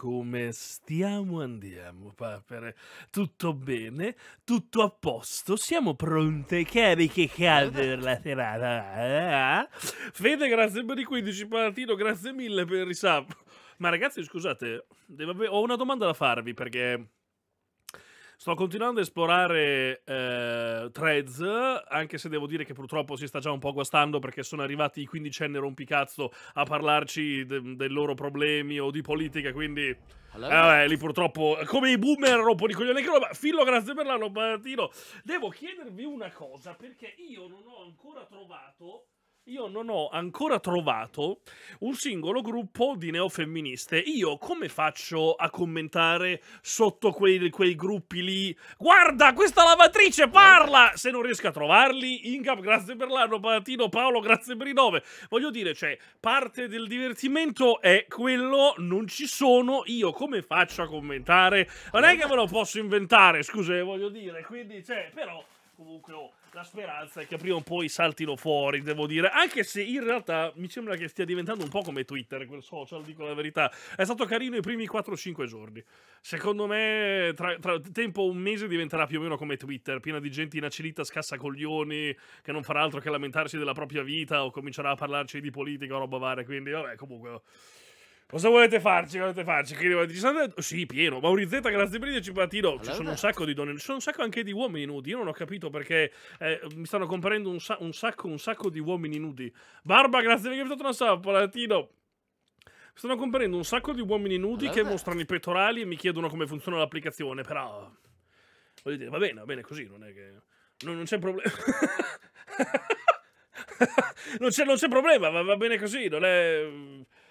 come stiamo andiamo, papere? Tutto bene? Tutto a posto? Siamo pronte? Cariche calde per la serata? Eh? Fede, grazie per i 15, partito grazie mille per il sub. Ma ragazzi, scusate, ho una domanda da farvi perché Sto continuando a esplorare eh, Threads, anche se devo dire che purtroppo si sta già un po' guastando perché sono arrivati i quindicenni rompicazzo a parlarci de dei loro problemi o di politica, quindi... Allora. Eh, lì purtroppo, come i boomer rompono i coglioni che roba. Fillo, grazie per la lampadino. Devo chiedervi una cosa, perché io non ho ancora trovato io non ho ancora trovato un singolo gruppo di neofemministe. Io come faccio a commentare sotto quei, quei gruppi lì? Guarda, questa lavatrice parla! Se non riesco a trovarli, Incap, grazie per l'anno, Patino, Paolo, grazie per i nove. Voglio dire, cioè, parte del divertimento è quello, non ci sono, io come faccio a commentare? Non è che me lo posso inventare, scuse, eh, voglio dire, quindi, cioè, però, comunque... Oh, la speranza è che prima o poi saltino fuori, devo dire, anche se in realtà mi sembra che stia diventando un po' come Twitter, quel social, dico la verità, è stato carino i primi 4-5 giorni, secondo me tra, tra, tempo un mese diventerà più o meno come Twitter, piena di gente inacidita, scassacoglioni, che non farà altro che lamentarsi della propria vita o comincerà a parlarci di politica o roba varia, quindi vabbè comunque... Cosa volete farci? Cosa volete farci? Sì, pieno. Maurizetta, grazie per il cibatino. Ci sono un sacco di donne, ci sono un sacco anche di uomini nudi. Io non ho capito perché eh, mi stanno comparendo un, sa un, sacco, un sacco di uomini nudi. Barba, grazie per aver fatto una sapolatino. Mi stanno comparendo un sacco di uomini nudi che mostrano i pettorali e mi chiedono come funziona l'applicazione, però... Voglio dire, va bene, va bene così, non è che... No, non c'è problema. non c'è problema, va, va bene così, non è...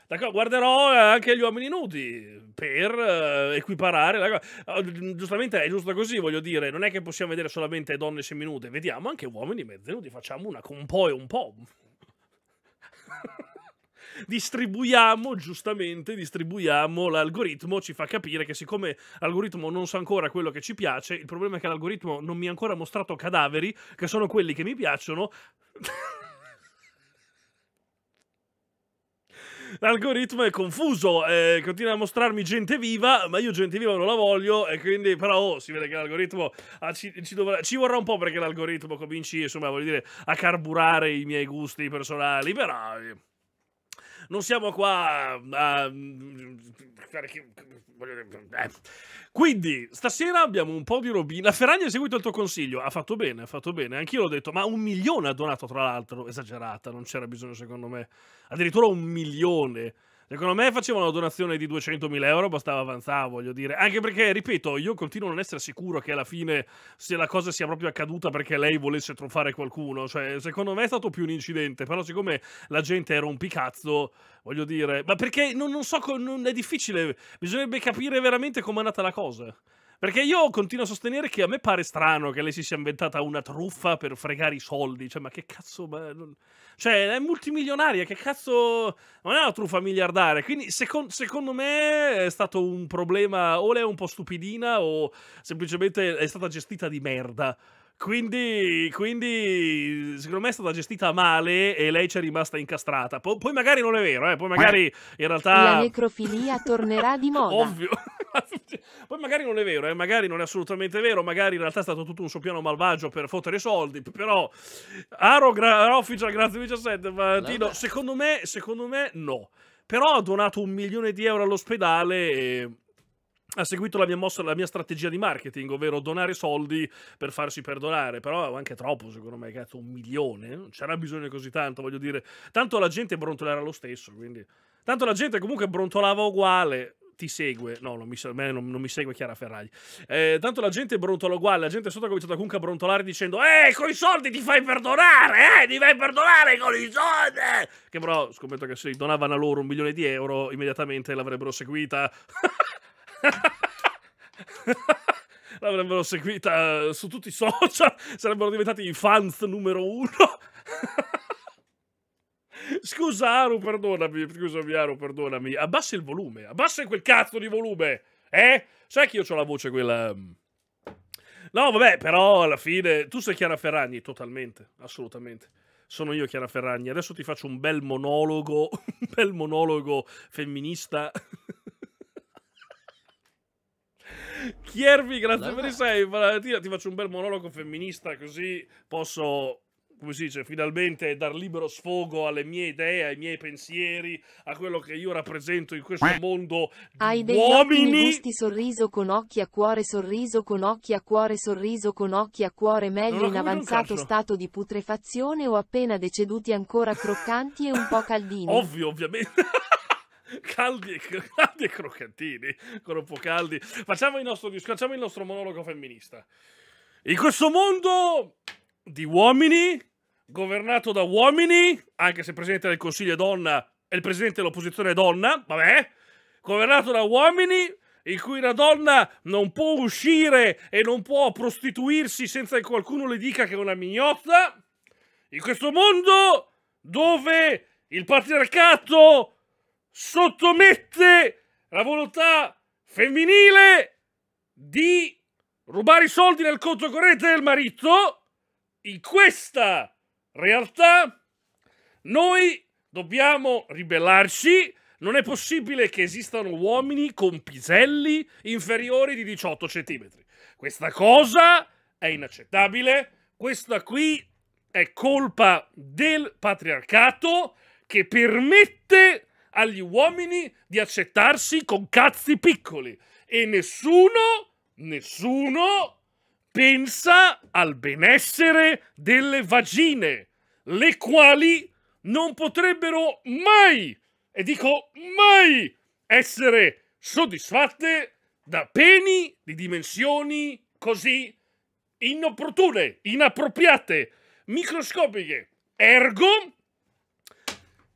D'accordo, guarderò eh, anche gli uomini nudi per eh, equiparare la cosa. Oh, giustamente è giusto così, voglio dire, non è che possiamo vedere solamente donne seminude, vediamo anche uomini mezzi nudi, facciamo una con un po' e un po'. distribuiamo giustamente distribuiamo l'algoritmo ci fa capire che siccome l'algoritmo non sa ancora quello che ci piace il problema è che l'algoritmo non mi ha ancora mostrato cadaveri che sono quelli che mi piacciono L'algoritmo è confuso, eh, continua a mostrarmi gente viva, ma io gente viva non la voglio e quindi però oh, si vede che l'algoritmo ah, ci, ci, dovrà, ci, vorrà un po' perché l'algoritmo cominci insomma voglio dire a carburare i miei gusti personali, però... Eh non siamo qua a... fare che. Eh. Quindi, stasera abbiamo un po' di robina. Ferragni ha seguito il tuo consiglio. Ha fatto bene, ha fatto bene. Anch'io l'ho detto, ma un milione ha donato, tra l'altro. Esagerata, non c'era bisogno, secondo me. Addirittura un milione. Secondo me facevano una donazione di 200.000 euro, bastava avanzare, voglio dire. Anche perché, ripeto, io continuo a non essere sicuro che alla fine se la cosa sia proprio accaduta perché lei volesse truffare qualcuno. Cioè, secondo me è stato più un incidente, però siccome la gente era un picazzo, voglio dire... Ma perché, non, non so, non, è difficile, bisognerebbe capire veramente com'è andata la cosa. Perché io continuo a sostenere che a me pare strano che lei si sia inventata una truffa per fregare i soldi. Cioè, ma che cazzo. Ma non... Cioè, è multimilionaria, che cazzo. Non è una truffa miliardaria. Quindi, seco secondo me è stato un problema. O lei è un po' stupidina, o semplicemente è stata gestita di merda. Quindi, quindi, secondo me è stata gestita male e lei ci è rimasta incastrata. P poi magari non è vero, eh? poi magari in realtà... La necrofilia tornerà di moda. Ovvio. poi magari non è vero, eh? magari non è assolutamente vero, magari in realtà è stato tutto un suo piano malvagio per fottere soldi, però... Aro Gra- Official, grazie 17, Valentino, secondo me, secondo me no. Però ha donato un milione di euro all'ospedale e ha seguito la mia, mossa, la mia strategia di marketing, ovvero donare soldi per farsi perdonare, però anche troppo secondo me, cazzo, un milione, non c'era bisogno così tanto, voglio dire, tanto la gente brontolerà lo stesso, quindi, tanto la gente comunque brontolava uguale, ti segue. No, non mi, non, non mi segue Chiara Ferragli. Eh, tanto la gente brontola uguale. La gente sotto ha cominciato comunque a brontolare dicendo: Eh, con i soldi ti fai perdonare! Eh, ti fai perdonare con i soldi! Che però scommetto che se donavano a loro un milione di euro, immediatamente l'avrebbero seguita. L'avrebbero seguita eh, su tutti i social, sarebbero diventati i fans numero uno. Scusa Aru, perdonami, scusami Aru, perdonami. Abbassa il volume, abbassa quel cazzo di volume, eh? Sai che io ho la voce quella... Mm. No, vabbè, però alla fine tu sei Chiara Ferragni, totalmente, assolutamente. Sono io Chiara Ferragni. Adesso ti faccio un bel monologo, un bel monologo femminista Chiervi, grazie per i sei. Ti, faccio un bel monologo femminista così posso come si dice, finalmente dar libero sfogo alle mie idee, ai miei pensieri, a quello che io rappresento in questo mondo di Hai dei uomini. gusti, sorriso con occhi a cuore, sorriso con occhi a cuore, sorriso con occhi a cuore, meglio in avanzato stato di putrefazione o appena deceduti ancora croccanti e un po' caldini. Ovvio, ovviamente. caldi, caldi e croccantini, troppo caldi. Facciamo il nostro facciamo il nostro monologo femminista. In questo mondo di uomini, governato da uomini, anche se il presidente del consiglio è donna e il presidente dell'opposizione è donna, vabbè, governato da uomini, in cui una donna non può uscire e non può prostituirsi senza che qualcuno le dica che è una mignotta, in questo mondo dove il patriarcato sottomette la volontà femminile di rubare i soldi nel conto corrente del marito, in questa realtà noi dobbiamo ribellarci. Non è possibile che esistano uomini con piselli inferiori di 18 cm. Questa cosa è inaccettabile. Questa qui è colpa del patriarcato che permette agli uomini di accettarsi con cazzi piccoli e nessuno, nessuno pensa al benessere delle vagine, le quali non potrebbero mai, e dico mai, essere soddisfatte da peni di dimensioni così inopportune, inappropriate, microscopiche. Ergo,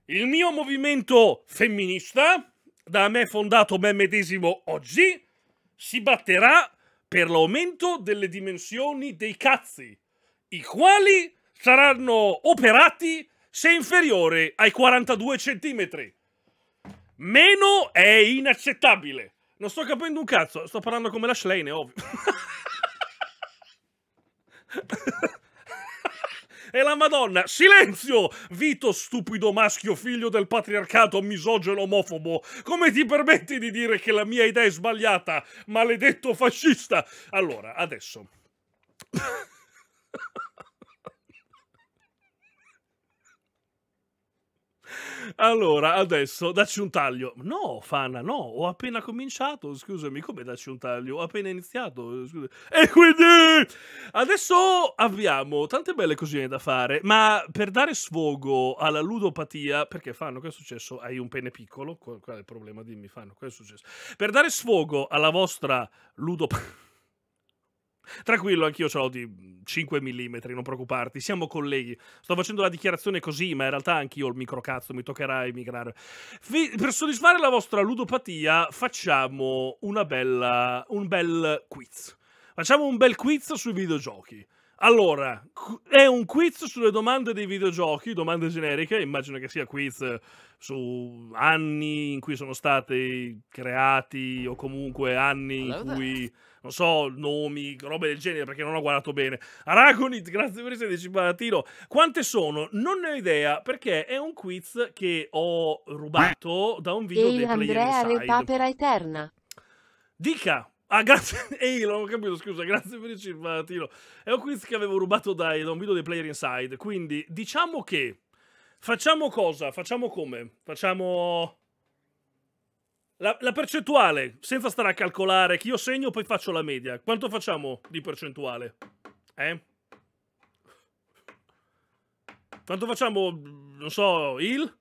il mio movimento femminista, da me fondato me medesimo oggi, si batterà per l'aumento delle dimensioni dei cazzi, i quali saranno operati se inferiore ai 42 centimetri. Meno è inaccettabile. Non sto capendo un cazzo, sto parlando come la Schlein, è ovvio. e la Madonna. Silenzio, Vito stupido maschio figlio del patriarcato misogeno omofobo. Come ti permetti di dire che la mia idea è sbagliata, maledetto fascista? Allora, adesso... Allora, adesso dacci un taglio. No, Fana, no, ho appena cominciato, scusami, come dacci un taglio? Ho appena iniziato, scusami. E quindi adesso abbiamo tante belle cosine da fare, ma per dare sfogo alla ludopatia, perché Fanno, che è successo? Hai un pene piccolo? Qual, è il problema? Dimmi, Fanno, che è successo? Per dare sfogo alla vostra ludopatia Tranquillo, anch'io ce l'ho di 5 mm, non preoccuparti, siamo colleghi. Sto facendo la dichiarazione così, ma in realtà anch'io ho il microcazzo, mi toccherà emigrare. Fi per soddisfare la vostra ludopatia facciamo una bella, un bel quiz. Facciamo un bel quiz sui videogiochi. Allora, è un quiz sulle domande dei videogiochi, domande generiche, immagino che sia quiz su anni in cui sono stati creati o comunque anni in cui, non so, nomi, robe del genere perché non ho guardato bene. Aragonit, grazie per essere partito. Quante sono? Non ne ho idea perché è un quiz che ho rubato da un video Ehi, dei Andrea, Player Andrea, Repapera Eterna. Dica! Ah, grazie, Ehi, non ho capito, scusa, grazie per il cibatino. È un quiz che avevo rubato dai, da un video dei Player Inside, quindi diciamo che... Facciamo cosa? Facciamo come? Facciamo... La, la, percentuale, senza stare a calcolare, che io segno poi faccio la media. Quanto facciamo di percentuale? Eh? Quanto facciamo, non so, il?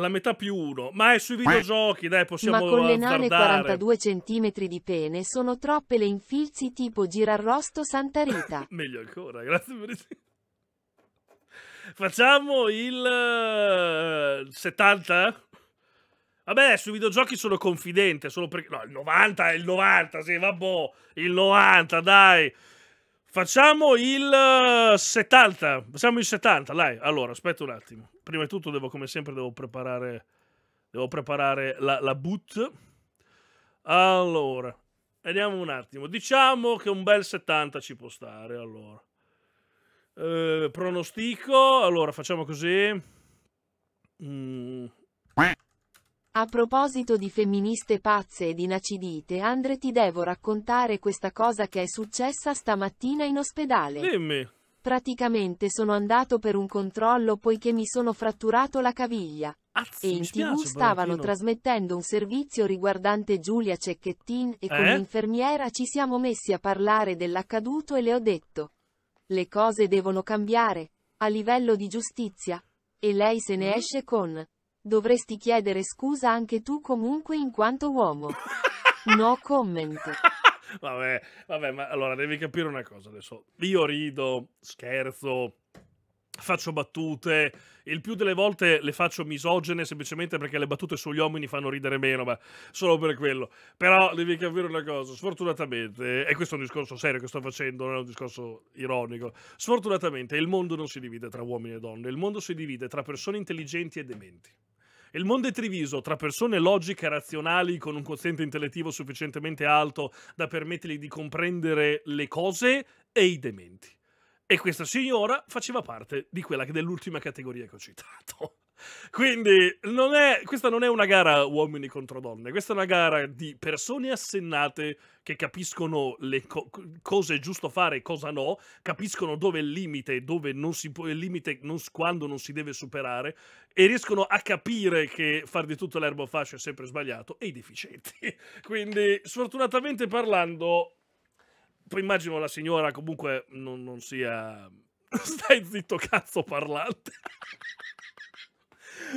la metà più uno, ma è sui videogiochi, dai, possiamo Ma con le nane 42 cm di pene sono troppe le infilzi tipo girarrosto Santa Rita. Meglio ancora, grazie per il... Facciamo il 70? Eh, Vabbè, sui videogiochi sono confidente, solo perché... No, il 90, il 90, sì, vabbò, il 90, dai. Facciamo il 70. Eh, facciamo il 70, dai. Allora, aspetta un attimo. Prima di tutto, devo, come sempre, devo preparare, devo preparare la, la boot. Allora, vediamo un attimo. Diciamo che un bel 70 ci può stare, allora. Eh, pronostico. Allora, facciamo così. Mm. A proposito di femministe pazze ed inacidite, Andre ti devo raccontare questa cosa che è successa stamattina in ospedale. Dimmi. Praticamente sono andato per un controllo poiché mi sono fratturato la caviglia. Azzi, e in spiace, tv stavano Valentino. trasmettendo un servizio riguardante Giulia Cecchettin e eh? con l'infermiera ci siamo messi a parlare dell'accaduto e le ho detto. Le cose devono cambiare, a livello di giustizia. E lei se ne mm. esce con. Dovresti chiedere scusa anche tu comunque in quanto uomo. No comment. vabbè, vabbè, ma allora devi capire una cosa adesso. Io rido, scherzo, faccio battute, il più delle volte le faccio misogene semplicemente perché le battute sugli uomini fanno ridere meno, ma solo per quello. Però devi capire una cosa, sfortunatamente, e questo è un discorso serio che sto facendo, non è un discorso ironico, sfortunatamente il mondo non si divide tra uomini e donne, il mondo si divide tra persone intelligenti e dementi. Il mondo è triviso tra persone logiche e razionali con un quoziente intellettivo sufficientemente alto da permettergli di comprendere le cose e i dementi. E questa signora faceva parte di quella dell'ultima categoria che ho citato. Quindi non è, questa non è una gara uomini contro donne, questa è una gara di persone assennate che capiscono le co cose è giusto fare e cosa no, capiscono dove è il limite, dove non si può, il limite non, quando non si deve superare e riescono a capire che far di tutto l'erbo fascio è sempre sbagliato e i deficienti. Quindi sfortunatamente parlando, poi immagino la signora comunque non, non sia... Stai zitto cazzo parlante.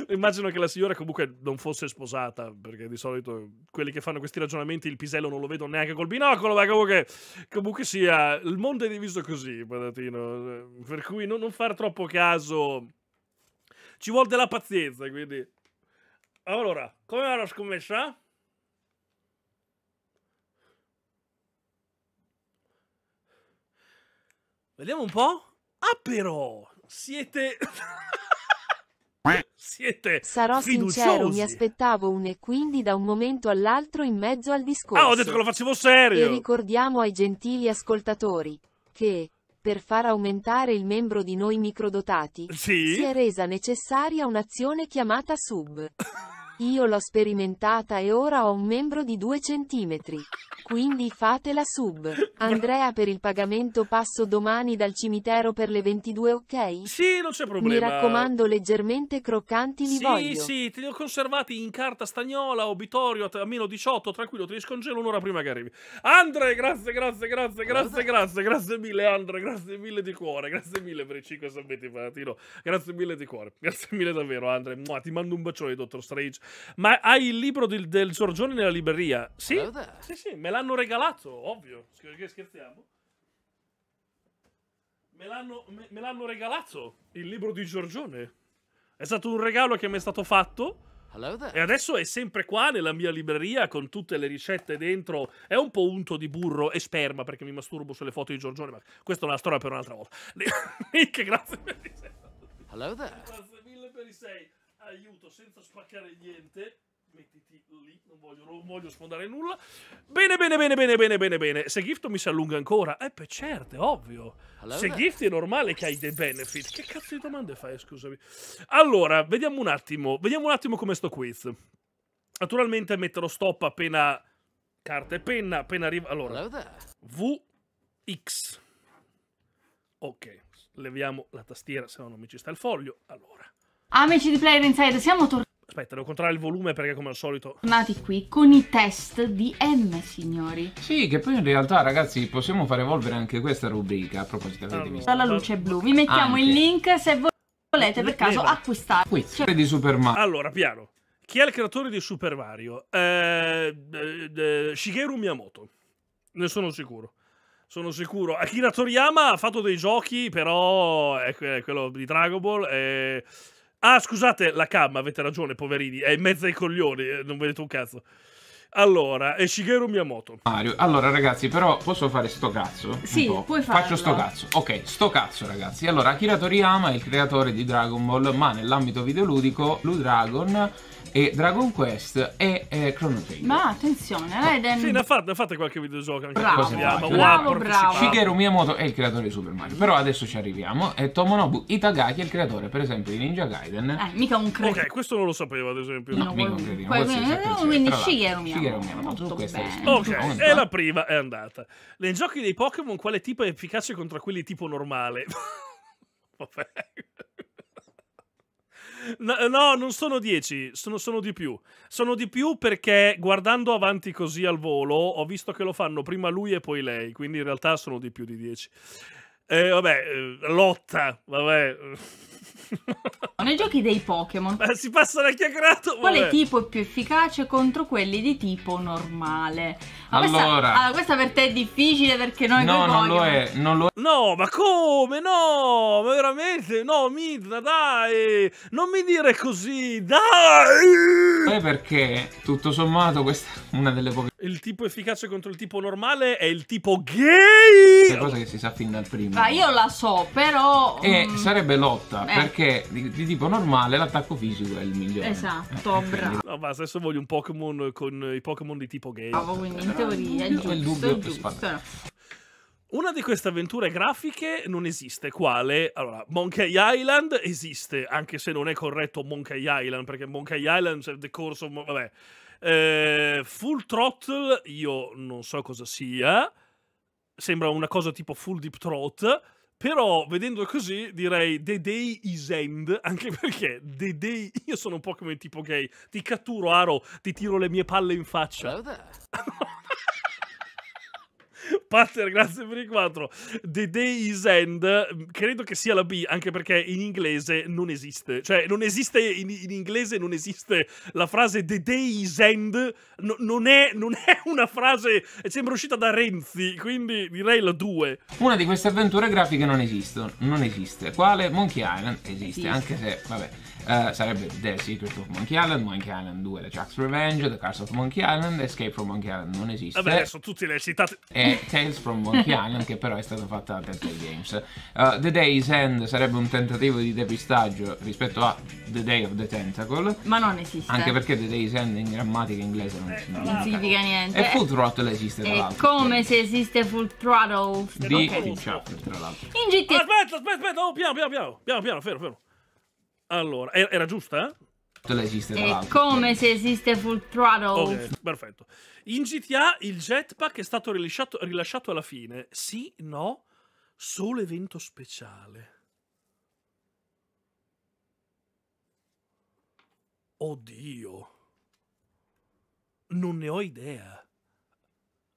Immagino che la signora comunque non fosse sposata, perché di solito quelli che fanno questi ragionamenti il pisello non lo vedono neanche col binocolo, ma comunque, comunque sia, il mondo è diviso così, patatino. Per cui non, non far troppo caso. Ci vuole della pazienza, quindi. Allora, come va la scommessa? Vediamo un po'. Ah però, siete... Siete Sarò fiduciosi. sincero, mi aspettavo un e quindi da un momento all'altro in mezzo al discorso. Ah, ho detto che lo facevo serio! E ricordiamo ai gentili ascoltatori che per far aumentare il membro di noi microdotati, sì. si è resa necessaria un'azione chiamata sub. Io l'ho sperimentata e ora ho un membro di 2 cm. Quindi fatela sub. Andrea per il pagamento passo domani dal cimitero per le 22, ok? Sì, non c'è problema. Mi raccomando, leggermente croccanti li sì, voglio. Sì, sì, te li ho conservati in carta stagnola, obitorio a meno 18, tranquillo, te li scongelo un'ora prima che arrivi. Andre, grazie, grazie, grazie, grazie, grazie, grazie mille Andre, grazie mille di cuore, grazie mille per i 5 sabbeti, Valentino. Grazie mille di cuore, grazie mille davvero Andre. ti mando un bacione, dottor Strange. Ma hai il libro del, del Sorgione nella libreria? Sì, sì, sì, me l'hanno regalato, ovvio. scherziamo? Me l'hanno, me, me l'hanno regalato il libro di Giorgione. È stato un regalo che mi è stato fatto. E adesso è sempre qua nella mia libreria con tutte le ricette dentro. È un po' unto di burro e sperma perché mi masturbo sulle foto di Giorgione, ma questa è una storia per un'altra volta. Nick, grazie per i sei. Hello there. Grazie mille per i sei aiuto senza spaccare niente. Mettiti lì, non voglio, non voglio sfondare nulla. Bene, bene, bene, bene, bene, bene, bene. Se Gift mi si allunga ancora, eh, per certo, è ovvio. Allora. Se Gift è normale che hai dei benefit. Che cazzo di domande fai, scusami. Allora, vediamo un attimo, vediamo un attimo come sto quiz. Naturalmente metterò stop appena carta e penna, appena arriva... Allora, VX. Ok, leviamo la tastiera, se no non mi ci sta il foglio. Allora. Amici di Player Inside, siamo tornati. Aspetta, devo controllare il volume perché come al solito... Tornati qui con i test di M, signori. Sì, che poi in realtà, ragazzi, possiamo far evolvere anche questa rubrica, a proposito allora, di... Dalla luce blu. Vi mettiamo anche. il link se volete per caso Leva. acquistare. Qui, cioè... di Super Mario. Allora, piano. Chi è il creatore di Super Mario? Eh, eh, eh, Shigeru Miyamoto. Ne sono sicuro. Sono sicuro. Akira Toriyama ha fatto dei giochi, però... È quello di Dragon Ball. Eh... Ah, scusate, la cam, avete ragione, poverini. È in mezzo ai coglioni, eh, non vedete un cazzo. Allora, è Shigeru Miyamoto. Mario, allora ragazzi, però posso fare sto cazzo? Sì, puoi farlo. Faccio sto cazzo. Ok, sto cazzo ragazzi. Allora, Akira Toriyama è il creatore di Dragon Ball, ma nell'ambito videoludico, Blue Dragon e Dragon Quest e eh, Chrono Trigger. Ma attenzione, Raiden. Sì, ne ha fatto, ne ha fatto qualche videogioco anche bravo, così. Bravo, bravo, bravo. Shigeru Miyamoto è il creatore di Super Mario, però adesso ci arriviamo. E Tomonobu Itagaki è il creatore, per esempio, di Ninja Gaiden. Eh, mica un cretino. Ok, questo non lo sapevo, ad esempio. No, no mica un cretino. no, quindi eh, Shigeru Miyamoto. Shigeru Miyamoto, questa è Ok, e la prima è andata. Nei giochi dei Pokémon quale tipo è efficace contro quelli tipo normale? Vabbè. No, non sono 10, sono, sono, di più. Sono di più perché guardando avanti così al volo ho visto che lo fanno prima lui e poi lei, quindi in realtà sono di più di 10. Eh, vabbè, eh, lotta, vabbè. Nei giochi dei Pokémon. Eh, si passa la chiacchierata. Quale tipo è più efficace contro quelli di tipo normale? Ma allora... Questa, questa, per te è difficile perché noi No, non lo, è, non lo è. No, ma come? No, ma veramente? No, Midna, dai! Non mi dire così, dai! Poi perché, tutto sommato, questa una delle poche. Il tipo efficace contro il tipo normale è il tipo gay. È cosa che si sa fin dal primo. Ma io la so, però. E um... sarebbe lotta eh. perché di, di, tipo normale l'attacco fisico è il migliore. Esatto, eh, bravo. No, ma adesso voglio un Pokémon con i Pokémon di tipo gay. Bravo, quindi in teoria è giusto. Il dubbio è giusto. Una di queste avventure grafiche non esiste, quale? Allora, Monkey Island esiste, anche se non è corretto Monkey Island, perché Monkey Island, c'è cioè, The Corso, vabbè, eh, full Throttle, io non so cosa sia, sembra una cosa tipo Full Deep Throat, però vedendo così direi The Day is End, anche perché The Day, io sono un po' come tipo gay, ti catturo Aro, ti tiro le mie palle in faccia. Hello there. Pater, grazie per i quattro. The Day's End, mm, credo che sia la B, anche perché in inglese non esiste. Cioè, non esiste, in, in inglese non esiste la frase The Day's End, no, non, è, non, è, una frase, sembra uscita da Renzi, quindi direi la 2. Una di queste avventure grafiche non esistono, non esiste. Quale? Monkey Island esiste, esiste. anche se, vabbè. Eh, sarebbe The Secret of Monkey Island, Monkey Island 2, The Jack's Revenge, The Curse of Monkey Island, Escape from Monkey Island non esiste. Vabbè, adesso tutti le citate. E Tales from Monkey Island, che però è stata fatta da Telltale Games. Uh, the Day's End sarebbe un tentativo di depistaggio rispetto a The Day of the Tentacle. Ma non esiste. Anche perché The Day's End in grammatica inglese non, eh, non, non significa niente. E Full Throttle esiste, tra l'altro. come se esiste Full Throttle. Di Full Chapter, tra l'altro. In GTA... Aspetta, aspetta, aspetta, oh, piano, piano, piano, piano, piano, fermo, fermo. Allora, era giusta? Eh? Esiste, è come se esiste Full Throttle. Okay, perfetto. In GTA il jetpack è stato rilasciato, rilasciato alla fine. Sì, no, solo evento speciale. Oddio. Non ne ho idea.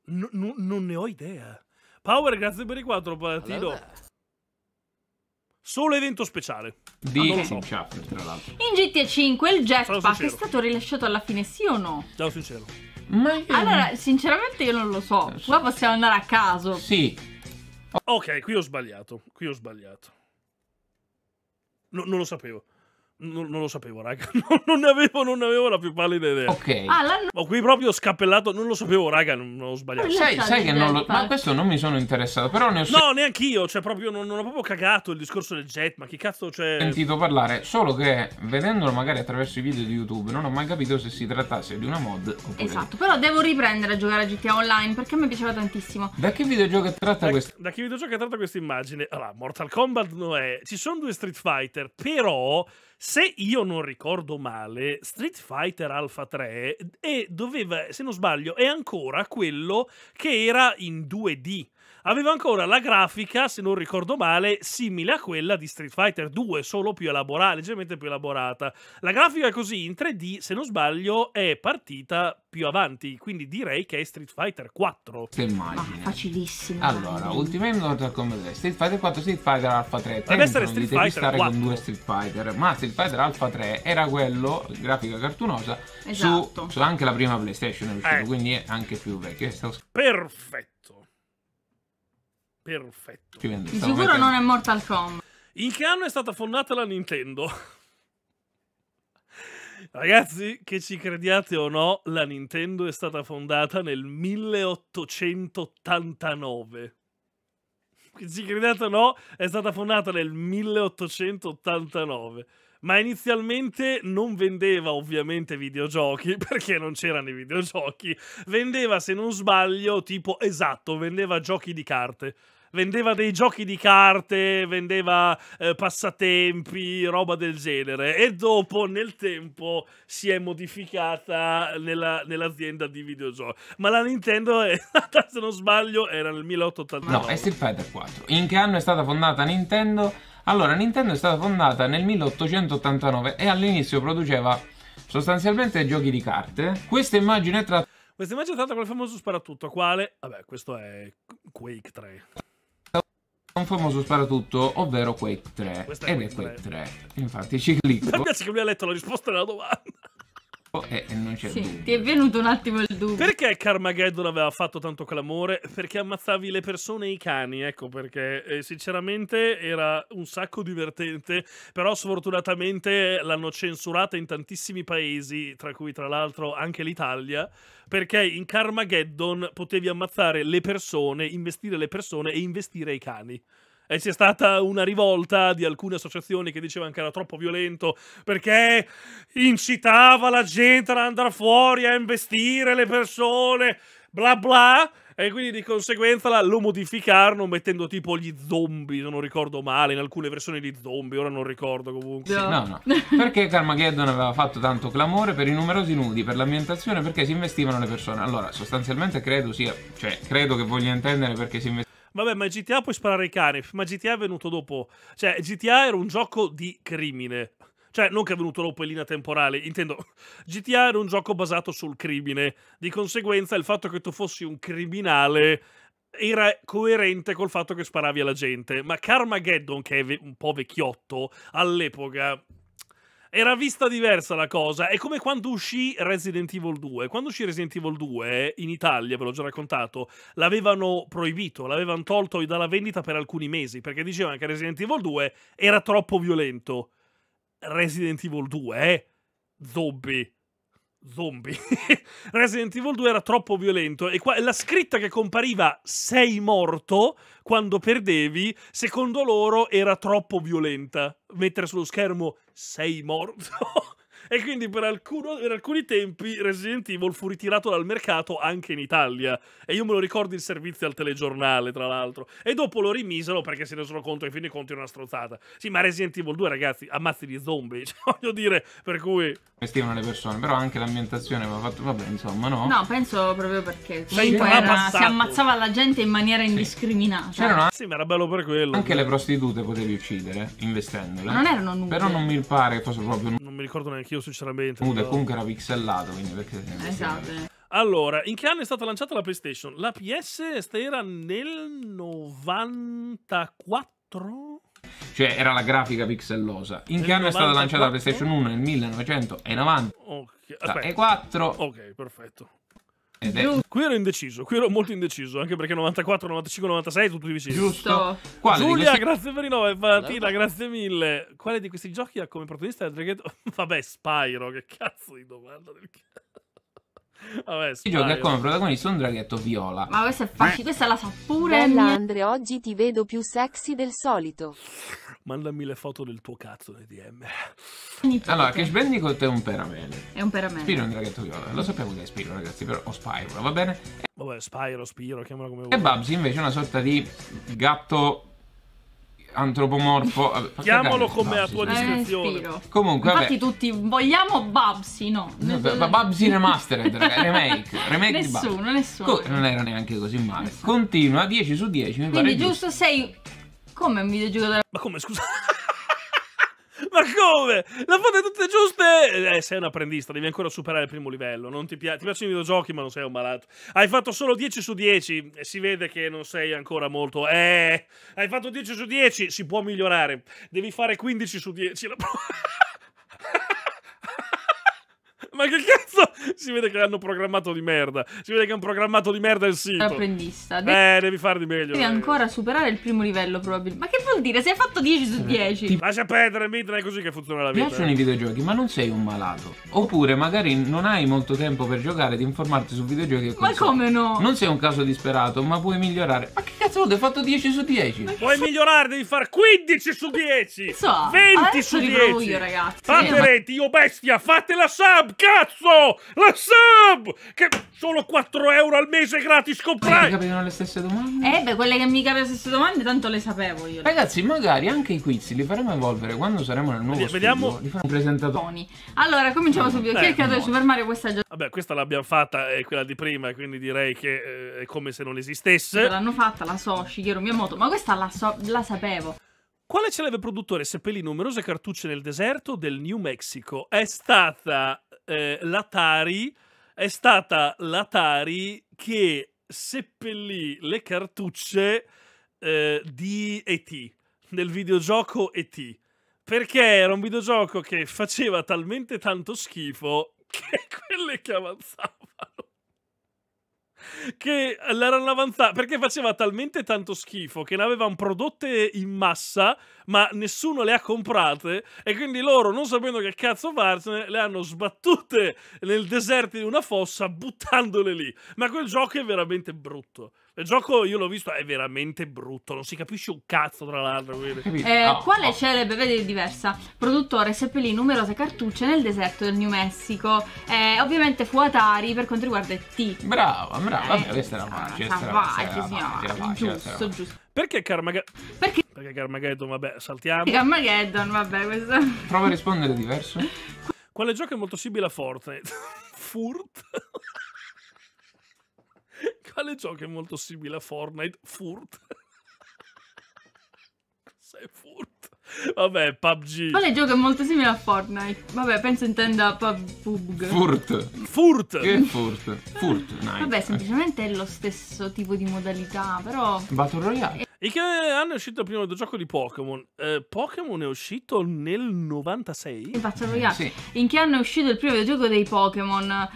N- non ne ho idea. Power, grazie per i quattro, Palatino. Allora. Solo evento speciale. Di ah, so. in tra l'altro. In GTA 5 il jetpack è stato rilasciato alla fine, sì o no? Ciao sincero. Ma io... Allora, sinceramente io non lo so. Qua possiamo andare a caso. Sì. Ok, qui ho sbagliato. Qui ho sbagliato. No, non lo sapevo. Non, non, lo sapevo, raga. Non, ne avevo, non, ne avevo, la più pallida idea. Ok. Ho ah, qui proprio scappellato. Non lo sapevo, raga. Non, ho sbagliato. Sai, sai che non lo. Ma questo non mi sono interessato. Però ne ho No, neanche io. Cioè, proprio non, ho proprio cagato il discorso del jet. Ma che cazzo c'è. Cioè- ho sentito parlare. Solo che vedendolo magari attraverso i video di YouTube, non ho mai capito se si trattasse di una mod. Oppure... Esatto. Però devo riprendere a giocare a GTA Online perché mi piaceva tantissimo. Da che videogioco tratta da, Da che videogioco tratta questa immagine? Allora, Mortal Kombat no è. Ci sono due Street Fighter, però. Se io non ricordo male, Street Fighter Alpha 3 e doveva, se non sbaglio, è ancora quello che era in 2D aveva ancora la grafica, se non ricordo male, simile a quella di Street Fighter 2, solo più elaborata, leggermente più elaborata. La grafica così in 3D, se non sbaglio, è partita più avanti, quindi direi che è Street Fighter 4. Che immagine. Ah, facilissimo. Allora, Ultimate Mortal Kombat Street Fighter 4, Street Fighter Alpha 3. Deve essere Street Fighter 4. con due Street Fighter, ma Street Fighter Alpha 3 era quello, grafica cartunosa, esatto. su, su anche la prima PlayStation è uscito, eh. quindi è anche più vecchio. Perfetto perfetto. Quindi, Di sicuro non è Mortal Kombat. In che anno è stata fondata la Nintendo? Ragazzi, che ci crediate o no, la Nintendo è stata fondata nel 1889. Che ci crediate o no, è stata fondata nel 1889. Ma inizialmente non vendeva ovviamente videogiochi perché non c'erano i videogiochi. Vendeva, se non sbaglio, tipo esatto, vendeva giochi di carte vendeva dei giochi di carte, vendeva eh, passatempi, roba del genere. E dopo, nel tempo, si è modificata nella, nell'azienda di videogiochi. Ma la Nintendo è se non sbaglio, era nel 1889. No, è Street Fighter 4. In che anno è stata fondata Nintendo? Allora, Nintendo è stata fondata nel 1889 e all'inizio produceva sostanzialmente giochi di carte. Questa immagine è tratta... Questa immagine è tratta quel famoso sparatutto, quale? Vabbè, questo è Quake 3 un famoso sparatutto, ovvero Quake 3. Ed è Quake 3. Infatti ci clicco. Mi piace che lui ha letto la risposta alla domanda troppo e, e non c'è sì, dubbio. Ti è venuto un attimo il dubbio. Perché Carmageddon aveva fatto tanto clamore? Perché ammazzavi le persone e i cani, ecco perché eh, sinceramente era un sacco divertente, però sfortunatamente l'hanno censurata in tantissimi paesi, tra cui tra l'altro anche l'Italia, perché in Carmageddon potevi ammazzare le persone, investire le persone e investire i cani e sia stata una rivolta di alcune associazioni che dicevano che era troppo violento perché incitava la gente ad andare fuori a investire le persone, bla bla. E quindi di conseguenza lo modificarono mettendo tipo gli zombie, se non ricordo male, in alcune versioni di zombie, ora non ricordo comunque. No, no, no. perché Carmageddon aveva fatto tanto clamore per i numerosi nudi, per l'ambientazione, perché si investivano le persone. Allora, sostanzialmente credo sia, cioè credo che voglia intendere perché si investivano Vabbè, ma GTA puoi sparare ai cani, ma GTA è venuto dopo. Cioè, GTA era un gioco di crimine. Cioè, non che è venuto dopo in linea temporale, intendo. GTA era un gioco basato sul crimine. Di conseguenza, il fatto che tu fossi un criminale era coerente col fatto che sparavi alla gente. Ma Carmageddon, che è un po' vecchiotto, all'epoca era vista diversa la cosa. È come quando uscì Resident Evil 2. Quando uscì Resident Evil 2 in Italia, ve l'ho già raccontato, l'avevano proibito, l'avevano tolto dalla vendita per alcuni mesi perché dicevano che Resident Evil 2 era troppo violento. Resident Evil 2, eh? Zombie zombie. Resident Evil 2 era troppo violento e qua, la scritta che compariva sei morto quando perdevi, secondo loro era troppo violenta. Mettere sullo schermo sei morto E quindi per, alcuno, per, alcuni tempi Resident Evil fu ritirato dal mercato anche in Italia. E io me lo ricordo in servizio al telegiornale, tra l'altro. E dopo lo rimisero perché si resero conto ai fini i conti era una strozzata. Sì, ma Resident Evil 2, ragazzi, ammazzi di zombie. Cioè, voglio dire, per cui. Vestivano le persone, però anche l'ambientazione va fatto. Vabbè, insomma, no? No, penso proprio perché comunque era... si ammazzava la gente in maniera indiscriminata. Sì. Una... sì, ma era bello per quello. Anche cioè. le prostitute potevi uccidere investendole. non erano nulla Però non mi pare che fosse proprio. Non mi ricordo neanche io anch'io sinceramente. Comunque, però... comunque era pixellato, quindi perché... Esatto. Allora, in che anno è stata lanciata la PlayStation? La PS era nel 94? Cioè, era la grafica pixellosa. In nel che anno è stata lanciata la PlayStation 1? Nel 1990 e 90. Ok, aspetta. E 4. Ok, perfetto. È... Qui ero indeciso, qui ero molto indeciso, anche perché 94, 95, 96 tutti vicini. Giusto. Quale Giulia, questi... grazie per i 9, Valentina, grazie mille. Quale di questi giochi ha come protagonista il draghetto? Vabbè, Spyro, che cazzo di domanda del cazzo. Vabbè, si gioca come protagonista un draghetto viola. Ma questa è facile, questa la sa pure. Bella Andre, oggi ti vedo più sexy del solito mandami le foto del tuo cazzo nei DM. Allora, Cash Bandicoot è un peramene. È un peramene. Spiro è un draghetto viola. Lo sappiamo che è Spiro, ragazzi, però o Spyro, va bene? Vabbè, Spyro, Spiro, chiamalo come vuoi. E Babsy invece è una sorta di gatto antropomorfo. Chiamalo come a tua eh, discrezione. Eh, Comunque, Infatti, vabbè. tutti vogliamo Babsy, no? no Babsy Remastered, remake. remake nessuno, nessuno. Non era neanche così male. Continua 10 su 10. Mi Quindi, giusto sei... Come un videogiocatore? Ma come, scusa? Ma come? La fate tutte giuste? Eh, sei un apprendista, devi ancora superare il primo livello. Non ti, piace, ti piacciono i videogiochi, ma non sei un malato. Hai fatto solo 10 su 10 e si vede che non sei ancora molto. Eh, hai fatto 10 su 10, si può migliorare. Devi fare 15 su 10. La... ma che cazzo? Si vede che l'hanno programmato di merda. Si vede che è un programmato di merda il sito. Apprendista. Eh, devi fare di meglio. Devi eh. ancora superare il primo livello, probabilmente. Ma che vuol dire? Se hai fatto 10 su 10. Eh, ti... Lascia perdere, Midnight, è così che funziona la vita. Mi piacciono eh. i videogiochi, ma non sei un malato. Oppure magari non hai molto tempo per giocare, di informarti su videogiochi e così. Ma come no? Non sei un caso disperato, ma puoi migliorare. Ma che cazzo vuol dire? Hai fatto 10 su 10. Ma puoi migliorare, devi fare 15 su 10. So, 20 su 10. Io, ragazzi. Fate eh, reti, io bestia, fate la sub, cazzo! cazzo! La sub! Che sono 4 euro al mese gratis comprai! Non capivano le stesse domande? Eh beh, quelle che mi capivano le stesse domande tanto le sapevo io. Ragazzi, magari anche i quiz li faremo evolvere quando saremo nel nuovo Vediamo. studio. Li faremo presentatori. Allora, cominciamo eh, subito. Chi è il creatore di Super Mario questa già? Vabbè, questa l'abbiamo fatta, è quella di prima, quindi direi che eh, è come se non esistesse. L'hanno fatta, la so, Shigeru Miyamoto, ma questa la, so, la sapevo. Quale celebre produttore seppellì numerose cartucce nel deserto del New Mexico? È stata eh, l'Atari è stata l'Atari che seppellì le cartucce eh, di E.T., del videogioco E.T., perché era un videogioco che faceva talmente tanto schifo che quelle che avanzavano che l'erano avanzata perché faceva talmente tanto schifo che ne avevano prodotte in massa, ma nessuno le ha comprate e quindi loro, non sapendo che cazzo farsene, le hanno sbattute nel deserto di una fossa buttandole lì. Ma quel gioco è veramente brutto. Il gioco io l'ho visto, è veramente brutto, non si capisce un cazzo tra l'altro. Eh, oh, quale oh. celebre, vedi diversa, produttore seppellì numerose cartucce nel deserto del New Messico. Eh, ovviamente fu Atari per quanto riguarda il T. Brava, brava, eh, questa era facile. Facile, signora. Giusto, giusto. Perché Carmageddon? Perché? Perché Carmageddon, vabbè, saltiamo. Carmageddon, vabbè, questo... Prova a rispondere diverso. Quale gioco è molto simile a Fortnite? Furt? quale gioco è molto simile a Fortnite Furt. Sei furt. Vabbè, PUBG. Quale gioco è molto simile a Fortnite? Vabbè, penso intenda PUBG. Furt. Furt. Che furt? Furt, eh, nice. Vabbè, semplicemente è lo stesso tipo di modalità, però... Battle Royale. E che anno è uscito il primo gioco di Pokémon? Eh, Pokémon è uscito nel 96? Battle Royale. Sì. In che anno è uscito il primo gioco dei Pokémon?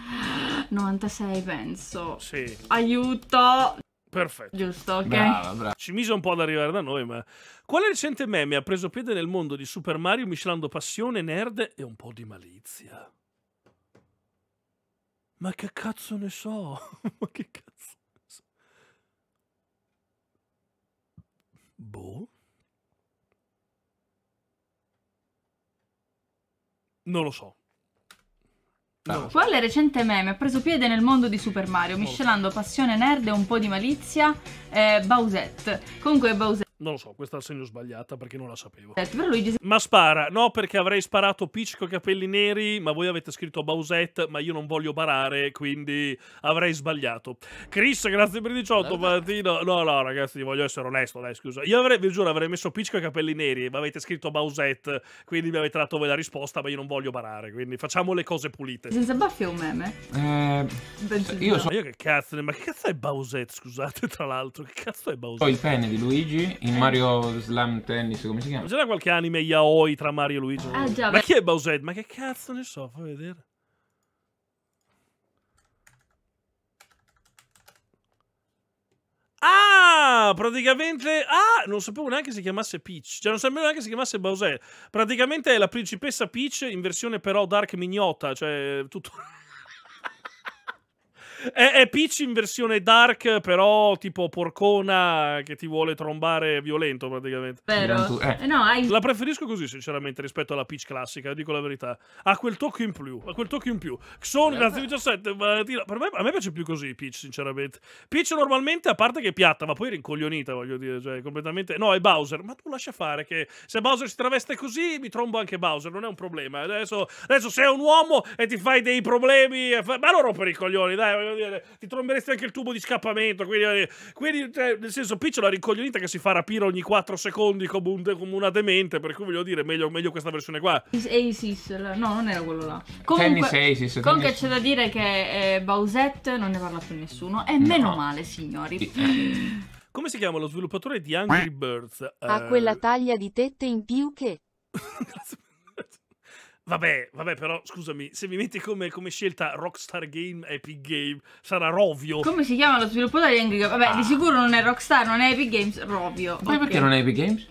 96 penso. Sì. Aiuto! Perfetto. Giusto, ok. Brava, brava. Ci mise un po' ad arrivare da noi, ma... Quale recente meme ha preso piede nel mondo di Super Mario miscelando passione, nerd e un po' di malizia? Ma che cazzo ne so? ma che cazzo ne so? Boh. Non lo so. No. Ah. Quale recente meme ha preso piede nel mondo di Super Mario, miscelando passione nerd e un po' di malizia? Eh, Bowsette. Comunque, Bowsette non lo so, questa è la segno sbagliata perché non la sapevo. Eh, ma spara, no perché avrei sparato Peach con capelli neri, ma voi avete scritto Bauset, ma io non voglio barare, quindi avrei sbagliato. Chris, grazie per il 18, Valentino. No, no, ragazzi, voglio essere onesto, dai, scusa. Io avrei, vi giuro, avrei messo Peach con capelli neri, ma avete scritto Bauset, quindi mi avete dato voi la risposta, ma io non voglio barare, quindi facciamo le cose pulite. Senza baffi è un meme? Eh, io so... Ma io che cazzo, ma che cazzo è Bauset, scusate, tra l'altro, che cazzo è Bauset? Ho il pene di Luigi in Mario Slam Tennis, come si chiama? C'era qualche anime yaoi tra Mario e Luigi? Ah, già, Ma beh. chi è Bowser? Ma che cazzo ne so, fai vedere. Ah, praticamente... Ah, non sapevo neanche si chiamasse Peach. Cioè, non sapevo neanche si chiamasse Bowser. Praticamente è la principessa Peach in versione però Dark Mignota, cioè tutto... È, è Peach in versione dark, però tipo porcona che ti vuole trombare violento praticamente. Vero. Eh. Eh, no, hai... La preferisco così, sinceramente, rispetto alla Peach classica, dico la verità. Ha quel tocco in più, ha quel tocco in più. Sono grazie 17, ma per me, a me piace più così Peach, sinceramente. Peach normalmente, a parte che è piatta, ma poi è rincoglionita, voglio dire, cioè completamente... No, è Bowser, ma tu lascia fare che se Bowser si traveste così, mi trombo anche Bowser, non è un problema. Adesso, adesso sei un uomo e ti fai dei problemi, fa... ma non rompere i coglioni, dai, ti tromberesti anche il tubo di scappamento. Quindi, eh, quindi cioè, nel senso, Peach è una rincoglionita che si fa rapire ogni 4 secondi come, un, come una demente. Per cui voglio dire, meglio, meglio questa versione qua. Aces, no, non era quello là. Comunque, tennis Aces, comunque c'è da dire che eh, Bowsette non ne parla più nessuno. E meno male, signori. Come si chiama lo sviluppatore di Angry Birds? Ha uh... quella eh, taglia di tette in più che. Vabbè, vabbè, però scusami, se mi metti come, come, scelta Rockstar Game, Epic Game, sarà Rovio. Come si chiama lo sviluppatore di Angry Game? Vabbè, ah. di sicuro non è Rockstar, non è Epic Games, Rovio. Ma okay. perché non è Epic Games?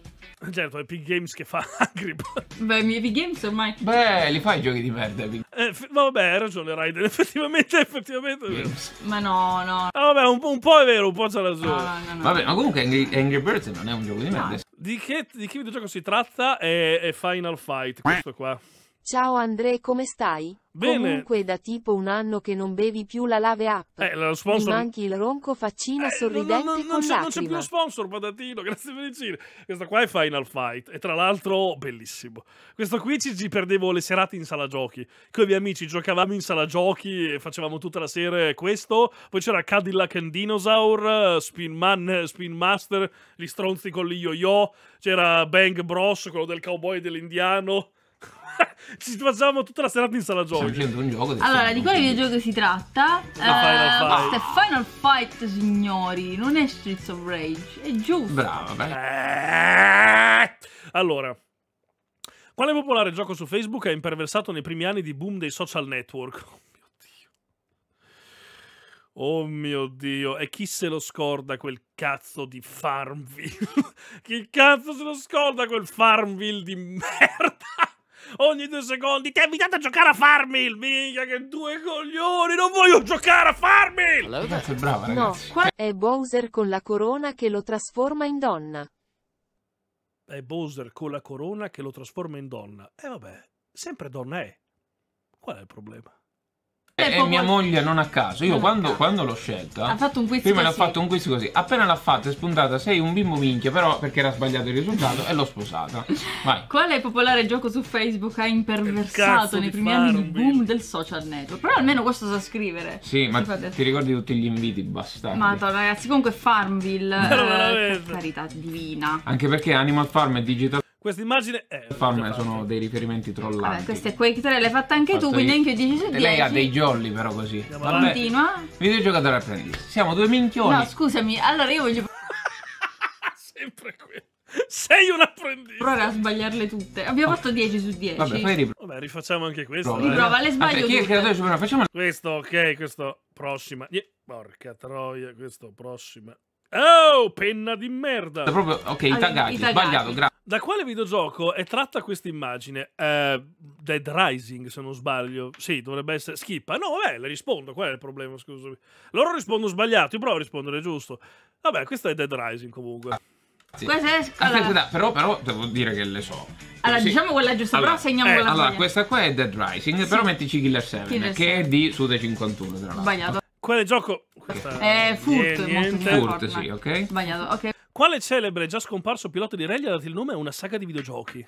Certo, Epic Games che fa Angry Birds. Beh, i Epic Games ormai... Beh, li fai i giochi di merda, Epic eh, Ma vabbè, hai ragione Raiden, effettivamente, effettivamente... Games. Ma no, no. Ah, vabbè, un, un, po' è vero, un po' c'è ragione. No, no, no, vabbè, ma comunque Angry, Angry, Birds non è un gioco di merda. Di che, di che videogioco si tratta è, è Final Fight, questo qua. Ciao André, come stai? Bene. Comunque da tipo un anno che non bevi più la Lave Up. Eh, lo sponsor... Mi manchi il ronco faccina eh, sorridente no, no, no, non, c'è, non c'è più lo sponsor, patatino, grazie per il cine. Questo qua è Final Fight e tra l'altro bellissimo. Questo qui ci, ci perdevo le serate in sala giochi. Con i miei amici giocavamo in sala giochi e facevamo tutta la sera questo. Poi c'era Cadillac and Dinosaur, eh, Spin Man, eh, Spin Master, gli stronzi con gli yo-yo. C'era Bang Bros, quello del cowboy dell'indiano. ci facciamo tutta la serata in sala giochi. Allora, di quale videogioco si tratta? La eh, Final Fight. È Final Fight, signori, non è Streets of Rage, è giusto. Brava, beh. Eh. allora, quale popolare gioco su Facebook ha imperversato nei primi anni di boom dei social network? Oh mio dio, oh, e chi se lo scorda quel cazzo di Farmville? chi cazzo se lo scorda quel Farmville di merda? ogni due secondi. Ti ha invitato a giocare a Farmil. Minchia, che due coglioni. Non voglio giocare a Farmil. ragazzi, brava, ragazzi. No, qua è Bowser con la corona che lo trasforma in donna. È Bowser con la corona che lo trasforma in donna. E eh, vabbè, sempre donna è. Qual è il problema? Eh, e mia moglie non a caso, io quando, quando l'ho scelta Ha fatto un quiz Prima l'ha così. fatto un quiz così Appena l'ha fatta è spuntata Sei un bimbo minchia però perché era sbagliato il risultato E l'ho sposata Vai Quale popolare gioco su Facebook ha imperversato Nei primi anni il boom del social network Però almeno questo sa scrivere Sì ma ti ricordi tutti gli inviti bastardi Ma ragazzi comunque Farmville eh, Carità divina Anche perché Animal Farm e Digital questa immagine è... Fan sono dei riferimenti trollati Vabbè, questa è Quake 3, l'hai fatta anche Fatto tu, quindi io. anche io 10 su 10. Lei ha dei jolly però così. Vabbè. Continua. Videogiocatore apprendista. Siamo due minchioni. No, scusami, allora io voglio... Sempre quello. Sei un apprendista. Prova a sbagliarle tutte. Abbiamo fatto 10 su 10. Vabbè, fai riprova. Vabbè, rifacciamo anche questo. Eh. riprova, le sbaglio Vabbè, chi è il creatore Facciamo... Questo, ok, questo, prossima. Porca troia, questo, prossima. Oh, penna di merda. Proprio, ok, allora, i taggaggi, sbagliato, grazie. Da quale videogioco è tratta questa immagine? Eh, Dead Rising, se non sbaglio. Sì, dovrebbe essere. Schippa. No, vabbè, le rispondo. Qual è il problema? Scusami. Loro rispondono sbagliato, io provo a rispondere giusto. Vabbè, questa è Dead Rising comunque. Ah. Sì. Questa è allora... Aspetta, però, però, devo dire che le so. Allora, sì. diciamo quella giusta, allora, però segniamo eh, quella Allora, sbagliata. questa qua è Dead Rising, sì. però mettici Killer 7, Killer 7, che è di Suda 51, tra l'altro. Sbagliato. Quale gioco? Questa... È eh, Furt, niente, molto Furt, sì, ok. Sbagliato, ok. Quale celebre già scomparso pilota di rally ha dato il nome a una saga di videogiochi?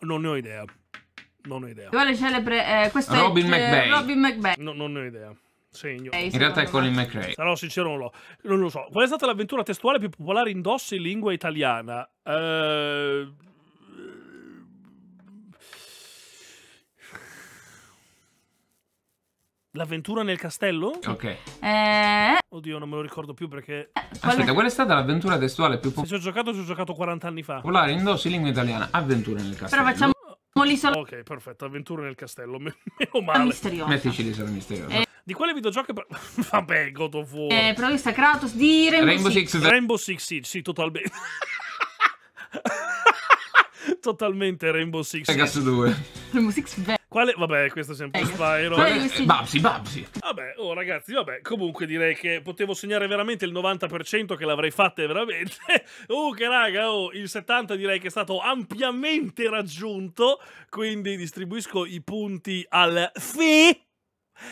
Non ne ho idea. Non ho idea. Quale celebre... Eh, questo Robin è, eh, McBay. Robin McBay. No, non ne ho idea. Segno. in realtà è Colin McRae. Sarò sincero, non lo, non lo so. Qual è stata l'avventura testuale più popolare in in lingua italiana? Uh, L'avventura nel castello? Ok. Eh... Oddio, non me lo ricordo più perché... Eh, Aspetta, qual è stata l'avventura testuale più popolare? Se ci ho giocato, ci ho giocato 40 anni fa. Polare, indossi lingua italiana, avventura nel castello. Però facciamo oh, l'isola... Ok, perfetto, avventura nel castello, meno male. Misteriosa. Mettici l'isola misteriosa. Eh... Di quale videogioco... Vabbè, God of War. Eh, però io Kratos di Rainbow, Rainbow Six. Six. Rainbow Six Siege, sì, totalmente... totalmente Rainbow Six. Pegasus Rainbow Six, beh. Quale? Vabbè, questo è sempre eh, Spyro. Eh. Babsi, Babsi. Vabbè, oh ragazzi, vabbè, comunque direi che potevo segnare veramente il 90% che l'avrei fatta veramente. Uh, che raga, oh, il 70% direi che è stato ampiamente raggiunto, quindi distribuisco i punti al FI,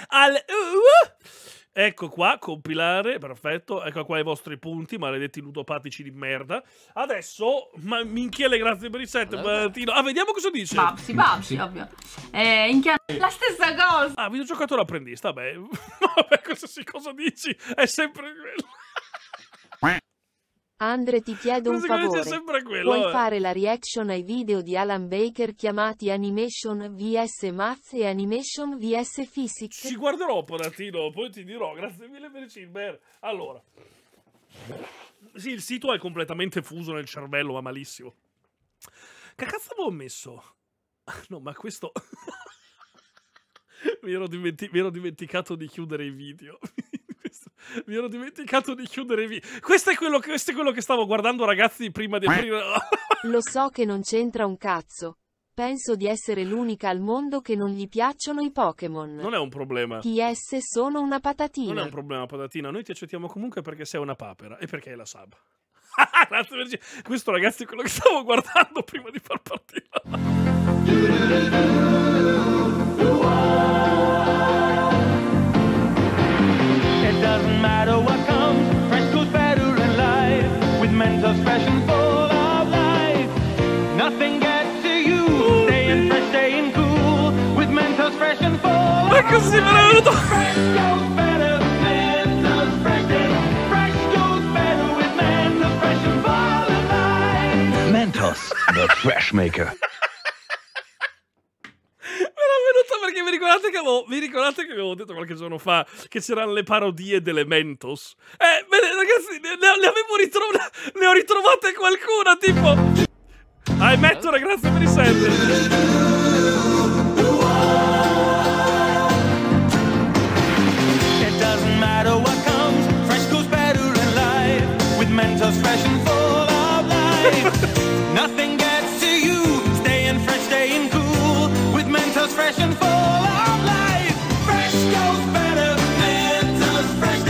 al... Uh, Ecco qua, compilare, perfetto. Ecco qua i vostri punti, maledetti ludopatici di merda. Adesso, ma le grazie per il set, Valentino. Ah, vediamo cosa dice. Babsi, Babsi, ovvio. Eh, in La stessa cosa. Ah, videogiocatore apprendista, beh. vabbè, cosa, cosa dici? È sempre quello. Andre ti chiedo un favore. Quello, Puoi eh. fare la reaction ai video di Alan Baker chiamati Animation vs Math e Animation vs Physics? Ci guarderò Ponatino, poi ti dirò. Grazie mille per il Silver. Allora. Sì, il sito è completamente fuso nel cervello, ma malissimo. Che cazzo avevo messo? No, ma questo... mi, ero mi ero dimenticato di chiudere i video. Mi ero dimenticato di chiudere via. Questo è quello che, questo è quello che stavo guardando, ragazzi, prima di eh. aprire. Lo so che non c'entra un cazzo. Penso di essere l'unica al mondo che non gli piacciono i Pokémon. Non è un problema. PS sono una patatina. Non è un problema, patatina. Noi ti accettiamo comunque perché sei una papera e perché hai la sub. Questo, ragazzi, è quello che stavo guardando prima di far partire. così me brutto. Mentos, the fresh maker. perché vi ricordate, che avevo, vi ricordate che avevo detto qualche giorno fa che c'erano le parodie delle Mentos? Eh, bene, ragazzi, ne, ne avevo ritrovate, ne ho ritrovate qualcuna, tipo... Ah, Mettore, grazie per i sette! us fresh and full of life. Nothing gets to you. Staying fresh, staying cool with Mentos fresh and full of life. Fresh goes better. Mentos fresh.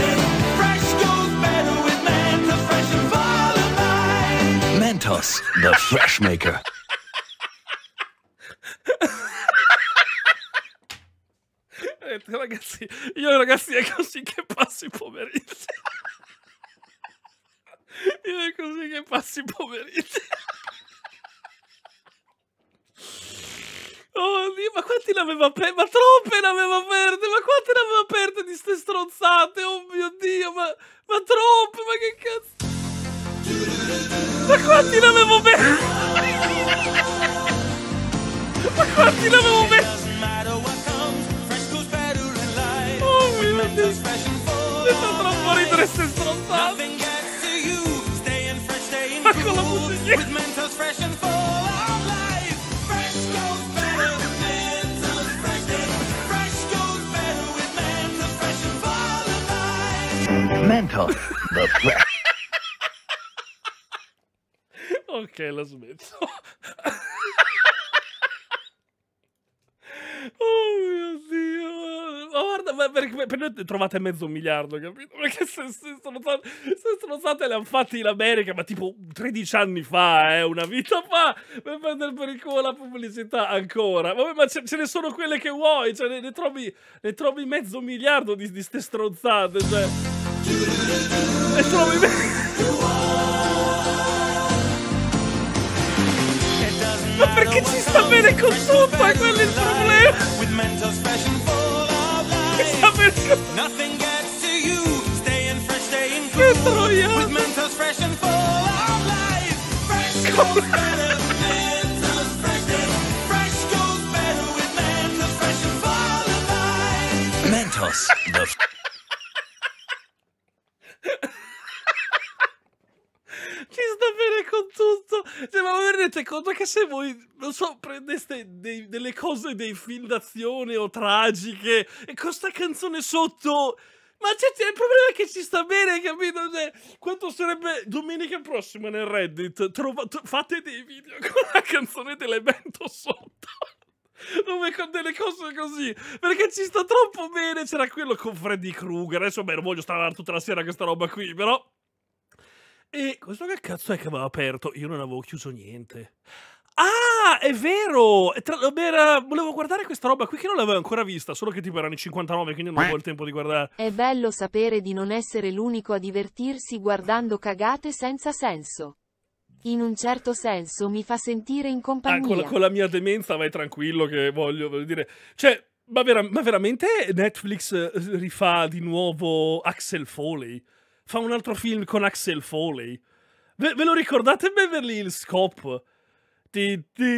Fresh goes better with Mentos fresh and full of life. Mentos, the fresh maker. ragazzi, io ragazzi è così che passo i pomeriggi. è così che passi pomeriggio. Oh Dio, ma quanti ne aveva perdi? Ma troppe ne aveva perde! Ma quante ne aveva perde di ste stronzate? Oh mio Dio, ma, ma troppe, ma che cazzo? Ma quanti ne avevo perdi? ma quanti ne avevo perdi? Oh mio Dio, mi fa troppo ridere ste stronzate! With Mentos fresh and full of life. Fresh goes better with Mentos fresh. Fresh goes better with fresh and full of life. the fresh. okay, let's admit. per, per noi trovate mezzo miliardo, capito? Perché se, se, sono, state, se sono state le hanno fatte in America, ma tipo 13 anni fa, eh, una vita fa, per prendere per il culo la pubblicità ancora. Vabbè, ma ce, ce ne sono quelle che vuoi, cioè ne, ne, trovi, ne trovi, mezzo miliardo di, di ste stronzate, cioè... Ne trovi mezzo... Ma perché ci sta bene con tutto? È quello il problema! Nothing gets to you. Staying fresh, staying cool. Qué troya. With Mentos fresh and full of life. Fresh goes better. with Mentos fresh fresh goes better with Mentos fresh and full of life. Mentos. The Ci sta bene con tutto. Cioè, ma vi rendete conto che se voi, non so, prendeste dei, delle cose dei film d'azione o tragiche e con sta canzone sotto... Ma c'è, c'è il problema è che ci sta bene, capito? Cioè, quanto sarebbe domenica prossima nel Reddit? Trova, fate dei video con la canzone dell'evento sotto. Dove con delle cose così Perché ci sta troppo bene C'era quello con Freddy Krueger Adesso beh non voglio stare tutta la sera questa roba qui Però e questo che cazzo è che aveva aperto? Io non avevo chiuso niente. Ah, è vero! Tra, era, volevo guardare questa roba qui che non l'avevo ancora vista, solo che tipo erano i 59, quindi non avevo il tempo di guardare. È bello sapere di non essere l'unico a divertirsi guardando cagate senza senso. In un certo senso mi fa sentire in compagnia. Ah, con, la, con la mia demenza vai tranquillo che voglio, voglio dire... Cioè, ma, vera ma veramente Netflix eh, rifà di nuovo Axel Foley? fa un altro film con Axel Foley. Ve, ve lo ricordate Beverly Hills Cop? Ma dai,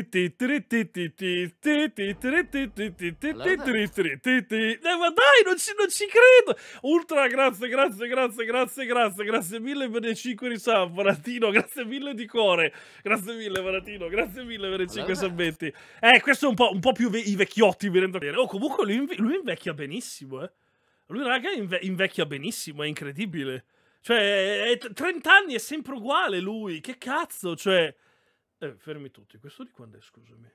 non ci, non ci credo! Ultra, grazie, grazie, grazie, grazie, grazie, grazie mille per le 5 risab, Baratino, grazie mille di cuore, grazie mille Baratino, grazie mille per le 5 sabbetti. Eh, questo è un po', un po più ve i vecchiotti, mi rendo conto. Oh, comunque lui, inve lui invecchia benissimo, eh. Lui, raga, inve invecchia benissimo, è incredibile. Cioè, 30 anni è sempre uguale lui, che cazzo, cioè... Eh, fermi tutti, questo di quando è, scusami?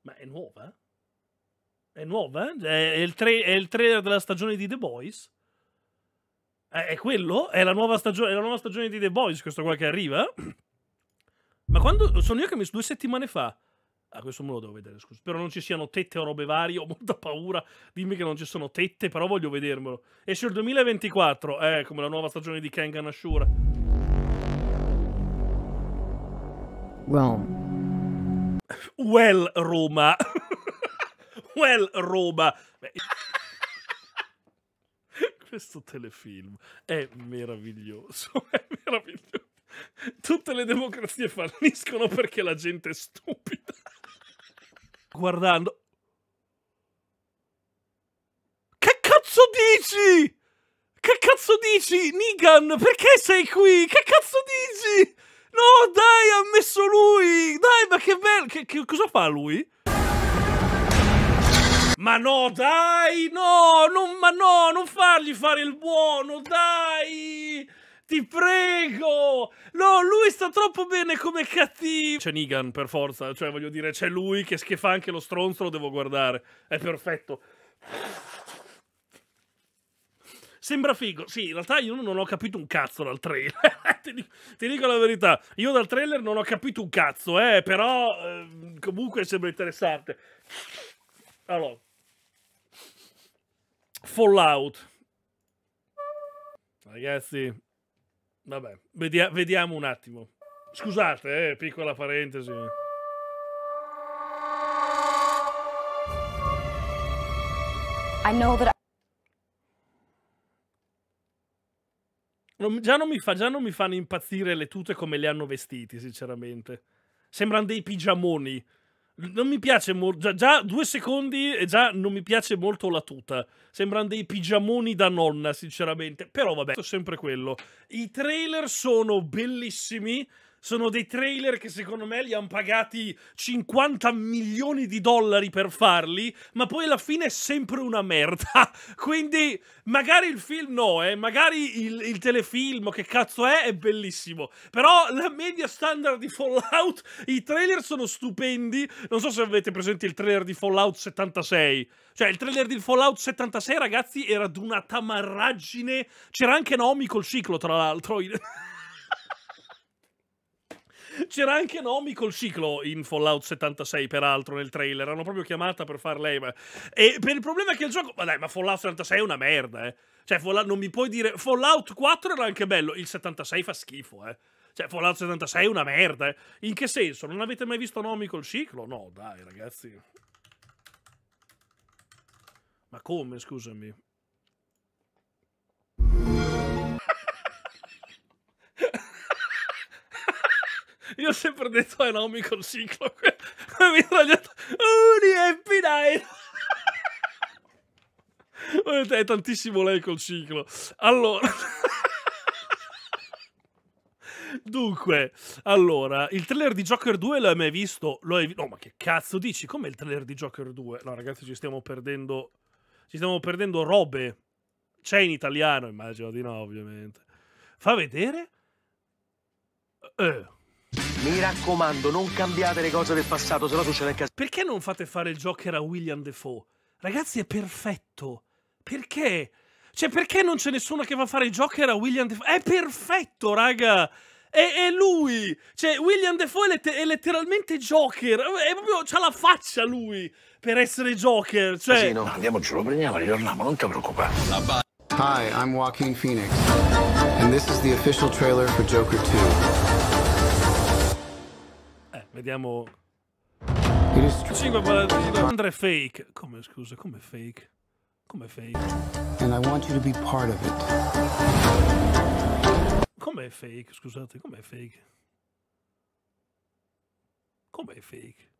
Ma è nuova? È nuova? È il, è il trailer della stagione di The Boys? Eh, è quello? È la, nuova stagione, è la nuova stagione di The Boys, questo qua che arriva? Ma quando... Sono io che mi... Due settimane fa a questo me lo devo vedere, scusa. Spero non ci siano tette o robe varie, ho molta paura. Dimmi che non ci sono tette, però voglio vedermelo. E sul 2024, eh, come la nuova stagione di Kengan Ashura. Rome. Well, Roma. well, Roma. Beh. Questo telefilm è meraviglioso, è meraviglioso. Tutte le democrazie falliscono perché la gente è stupida guardando. Che cazzo dici? Che cazzo dici? Nigan, perché sei qui? Che cazzo dici? No, dai, ha messo lui! Dai, ma che bello! Che, che, cosa fa lui? Ma no, dai, no, non, ma no, non fargli fare il buono, dai! Ti prego! No, lui sta troppo bene come cattivo! C'è Negan, per forza. Cioè, voglio dire, c'è lui che, che fa anche lo stronzo, lo devo guardare. È perfetto. Sembra figo. Sì, in realtà io non ho capito un cazzo dal trailer. ti, dico, ti, dico, la verità. Io dal trailer non ho capito un cazzo, eh. Però, eh, comunque, sembra interessante. Allora. Fallout. Ragazzi, Vabbè, vedia vediamo un attimo. Scusate, eh, piccola parentesi. Non, già, non fa, già non mi fanno impazzire le tute come le hanno vestiti, sinceramente. Sembrano dei pigiamoni. Non mi piace molto. Già, già, due secondi e già non mi piace molto la tuta. Sembrano dei pigiamoni da nonna, sinceramente. Però vabbè, sempre quello. I trailer sono bellissimi sono dei trailer che secondo me li hanno pagati 50 milioni di dollari per farli, ma poi alla fine è sempre una merda. Quindi magari il film no, eh, magari il, il telefilm, che cazzo è, è bellissimo. Però la media standard di Fallout, i trailer sono stupendi. Non so se avete presente il trailer di Fallout 76. Cioè, il trailer di Fallout 76, ragazzi, era d'una tamarraggine. C'era anche Naomi col ciclo, tra l'altro. C'era anche Nomi col ciclo in Fallout 76, peraltro, nel trailer. Hanno proprio chiamata per far lei. Ma... E per il problema è che il gioco. Ma dai, ma Fallout 76 è una merda, eh. Cioè, Fallout... non mi puoi dire. Fallout 4 era anche bello. Il 76 fa schifo, eh. Cioè, Fallout 76 è una merda. Eh. In che senso? Non avete mai visto Nomi col ciclo? No, dai, ragazzi. Ma come, scusami? Io ho sempre detto è col Ciclo. Mi sono detto, Uni Happy Night. È tantissimo lei col ciclo. Allora. Dunque, allora, il trailer di Joker 2 l'hai mai visto? Lo hai... No, ma che cazzo dici? Com'è il trailer di Joker 2? No, ragazzi, ci stiamo perdendo... Ci stiamo perdendo robe. C'è in italiano, immagino di no, ovviamente. Fa vedere? Eh... eh. Mi raccomando, non cambiate le cose del passato, se no succede il casino. Perché non fate fare il Joker a William Defoe? Ragazzi, è perfetto. Perché? Cioè, perché non c'è nessuno che va a fare il Joker a William Defoe? È perfetto, raga! È, è lui! Cioè, William Defoe è, let è letteralmente Joker. È proprio, c'ha la faccia lui per essere Joker. Cioè... Sì, no, andiamoci, lo prendiamo, ritorniamo, non ti preoccupare. Hi, I'm Joaquin Phoenix, and this is the official trailer for Joker 2. Vediamo. 5 Andre fake. Come scusa, come fake? Come fake? And I want you to be part of it. Com'è fake? Scusate, com'è fake? Com'è fake?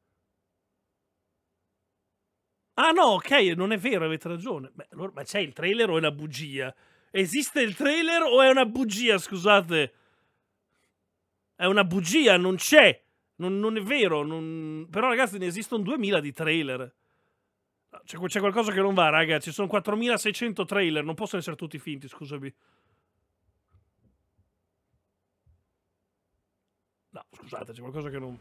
Ah no, ok, non è vero, avete ragione. Beh, allora, ma c'è il trailer o è una bugia? Esiste il trailer o è una bugia? Scusate. È una bugia, non c'è. Non, non è vero, non... però ragazzi ne esistono 2000 di trailer. Ah, c'è, c'è qualcosa che non va, ragazzi. Ci sono 4600 trailer, non possono essere tutti finti, scusami. No, scusate, c'è qualcosa che non...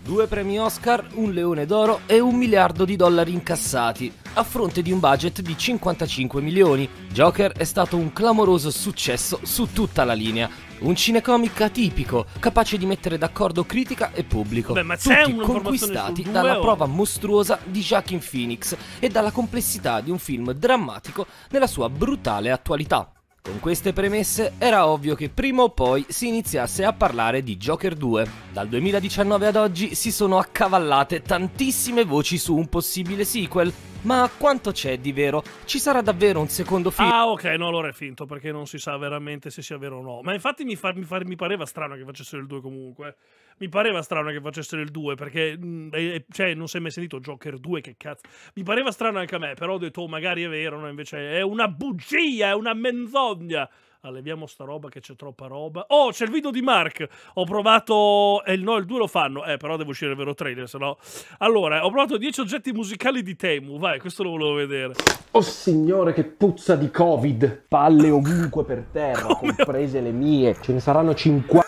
Due premi Oscar, un leone d'oro e un miliardo di dollari incassati, a fronte di un budget di 55 milioni. Joker è stato un clamoroso successo su tutta la linea. Un cinecomic atipico, capace di mettere d'accordo critica e pubblico, Beh, ma c'è tutti conquistati dalla o... prova mostruosa di Jacqueline Phoenix e dalla complessità di un film drammatico nella sua brutale attualità. Con queste premesse era ovvio che prima o poi si iniziasse a parlare di Joker 2. Dal 2019 ad oggi si sono accavallate tantissime voci su un possibile sequel, ma quanto c'è di vero? Ci sarà davvero un secondo film? Ah, ok, no, allora è finto perché non si sa veramente se sia vero o no. Ma infatti mi, fa, mi, fa, mi pareva strano che facessero il 2 comunque mi pareva strano che facessero il 2 perché mh, mm, e, cioè, non si è mai sentito Joker 2 che cazzo mi pareva strano anche a me però ho detto oh, magari è vero no? invece è una bugia è una menzogna alleviamo sta roba che c'è troppa roba. Oh, c'è il video di Mark. Ho provato... Eh, no, il 2 lo fanno. Eh, però devo uscire il vero trailer, se no... Allora, ho provato 10 oggetti musicali di Temu. Vai, questo lo volevo vedere. Oh signore, che puzza di Covid. Palle ovunque per terra, Come... comprese le mie. Ce ne saranno 50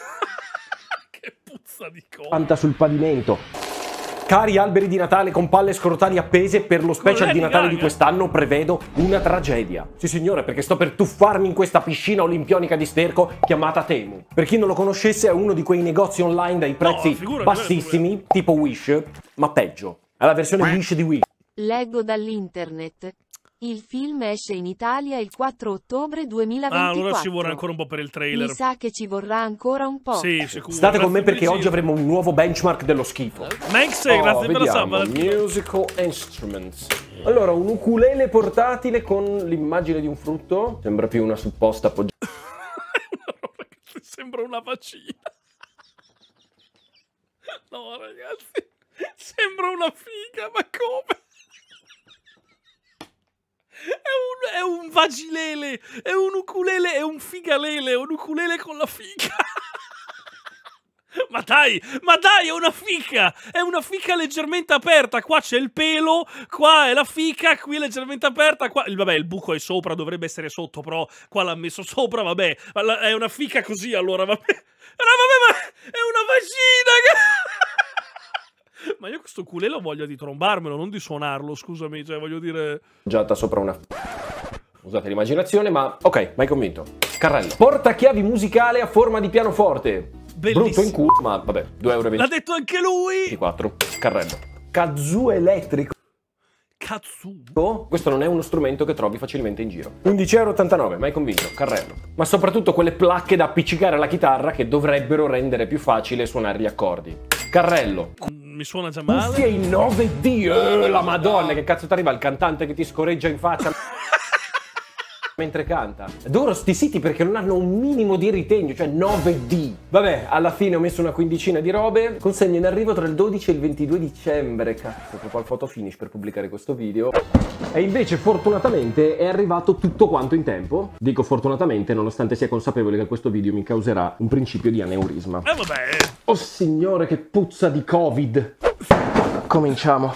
testa di cosa. Canta sul pavimento. Cari alberi di Natale con palle scrotali appese, per lo special di Natale di quest'anno prevedo una tragedia. Sì signore, perché sto per tuffarmi in questa piscina olimpionica di sterco chiamata Temu. Per chi non lo conoscesse è uno di quei negozi online dai prezzi no, bassissimi, tipo Wish, ma peggio. È la versione Wish di Wish. Leggo dall'internet il film esce in Italia il 4 ottobre 2024. Ah, allora ci vorrà ancora un po' per il trailer. Mi sa che ci vorrà ancora un po'. Sì, sicuro. State con me perché oggi avremo un nuovo benchmark dello schifo. Max, oh, grazie per la sub. Musical Instruments. Allora, un ukulele portatile con l'immagine di un frutto. Sembra più una supposta appoggiata. Sembra una vaccina. No, ragazzi. Sembra una figa, ma come? È un, è un vagilele, è un ukulele, è un figalele, è un ukulele con la fica. Ma dai, ma dai, è una fica! È una fica leggermente aperta. Qua c'è il pelo, qua è la fica, qui è leggermente aperta. Qua... Vabbè, il buco è sopra, dovrebbe essere sotto, però qua l'ha messo sopra, vabbè. È una fica così, allora, vabbè. No, vabbè, ma è una vagina! Ma io questo culello voglia di trombarmelo, non di suonarlo, scusami, cioè voglio dire... Giata sopra una... Usate l'immaginazione, ma ok, mai convinto. Carrello. Portachiavi musicale a forma di pianoforte. Bellissimo. Brutto in culo, ma vabbè, 2,20 euro. L'ha detto anche lui! 4. Carrello. Kazoo elettrico. Kazoo? Questo non è uno strumento che trovi facilmente in giro. 11,89 euro, mai convinto, carrello. Ma soprattutto quelle placche da appiccicare alla chitarra che dovrebbero rendere più facile suonare gli accordi. Carrello mi suona già male. Cuffie in 9D, eh, la madonna, che cazzo ti arriva il cantante che ti scorreggia in faccia? mentre canta. Adoro sti siti perché non hanno un minimo di ritegno, cioè 9D. Vabbè, alla fine ho messo una quindicina di robe. Consegno in arrivo tra il 12 e il 22 dicembre. Cazzo, proprio al photo finish per pubblicare questo video. E invece, fortunatamente, è arrivato tutto quanto in tempo. Dico fortunatamente, nonostante sia consapevole che questo video mi causerà un principio di aneurisma. Eh vabbè. Oh signore, che puzza di Covid. Cominciamo.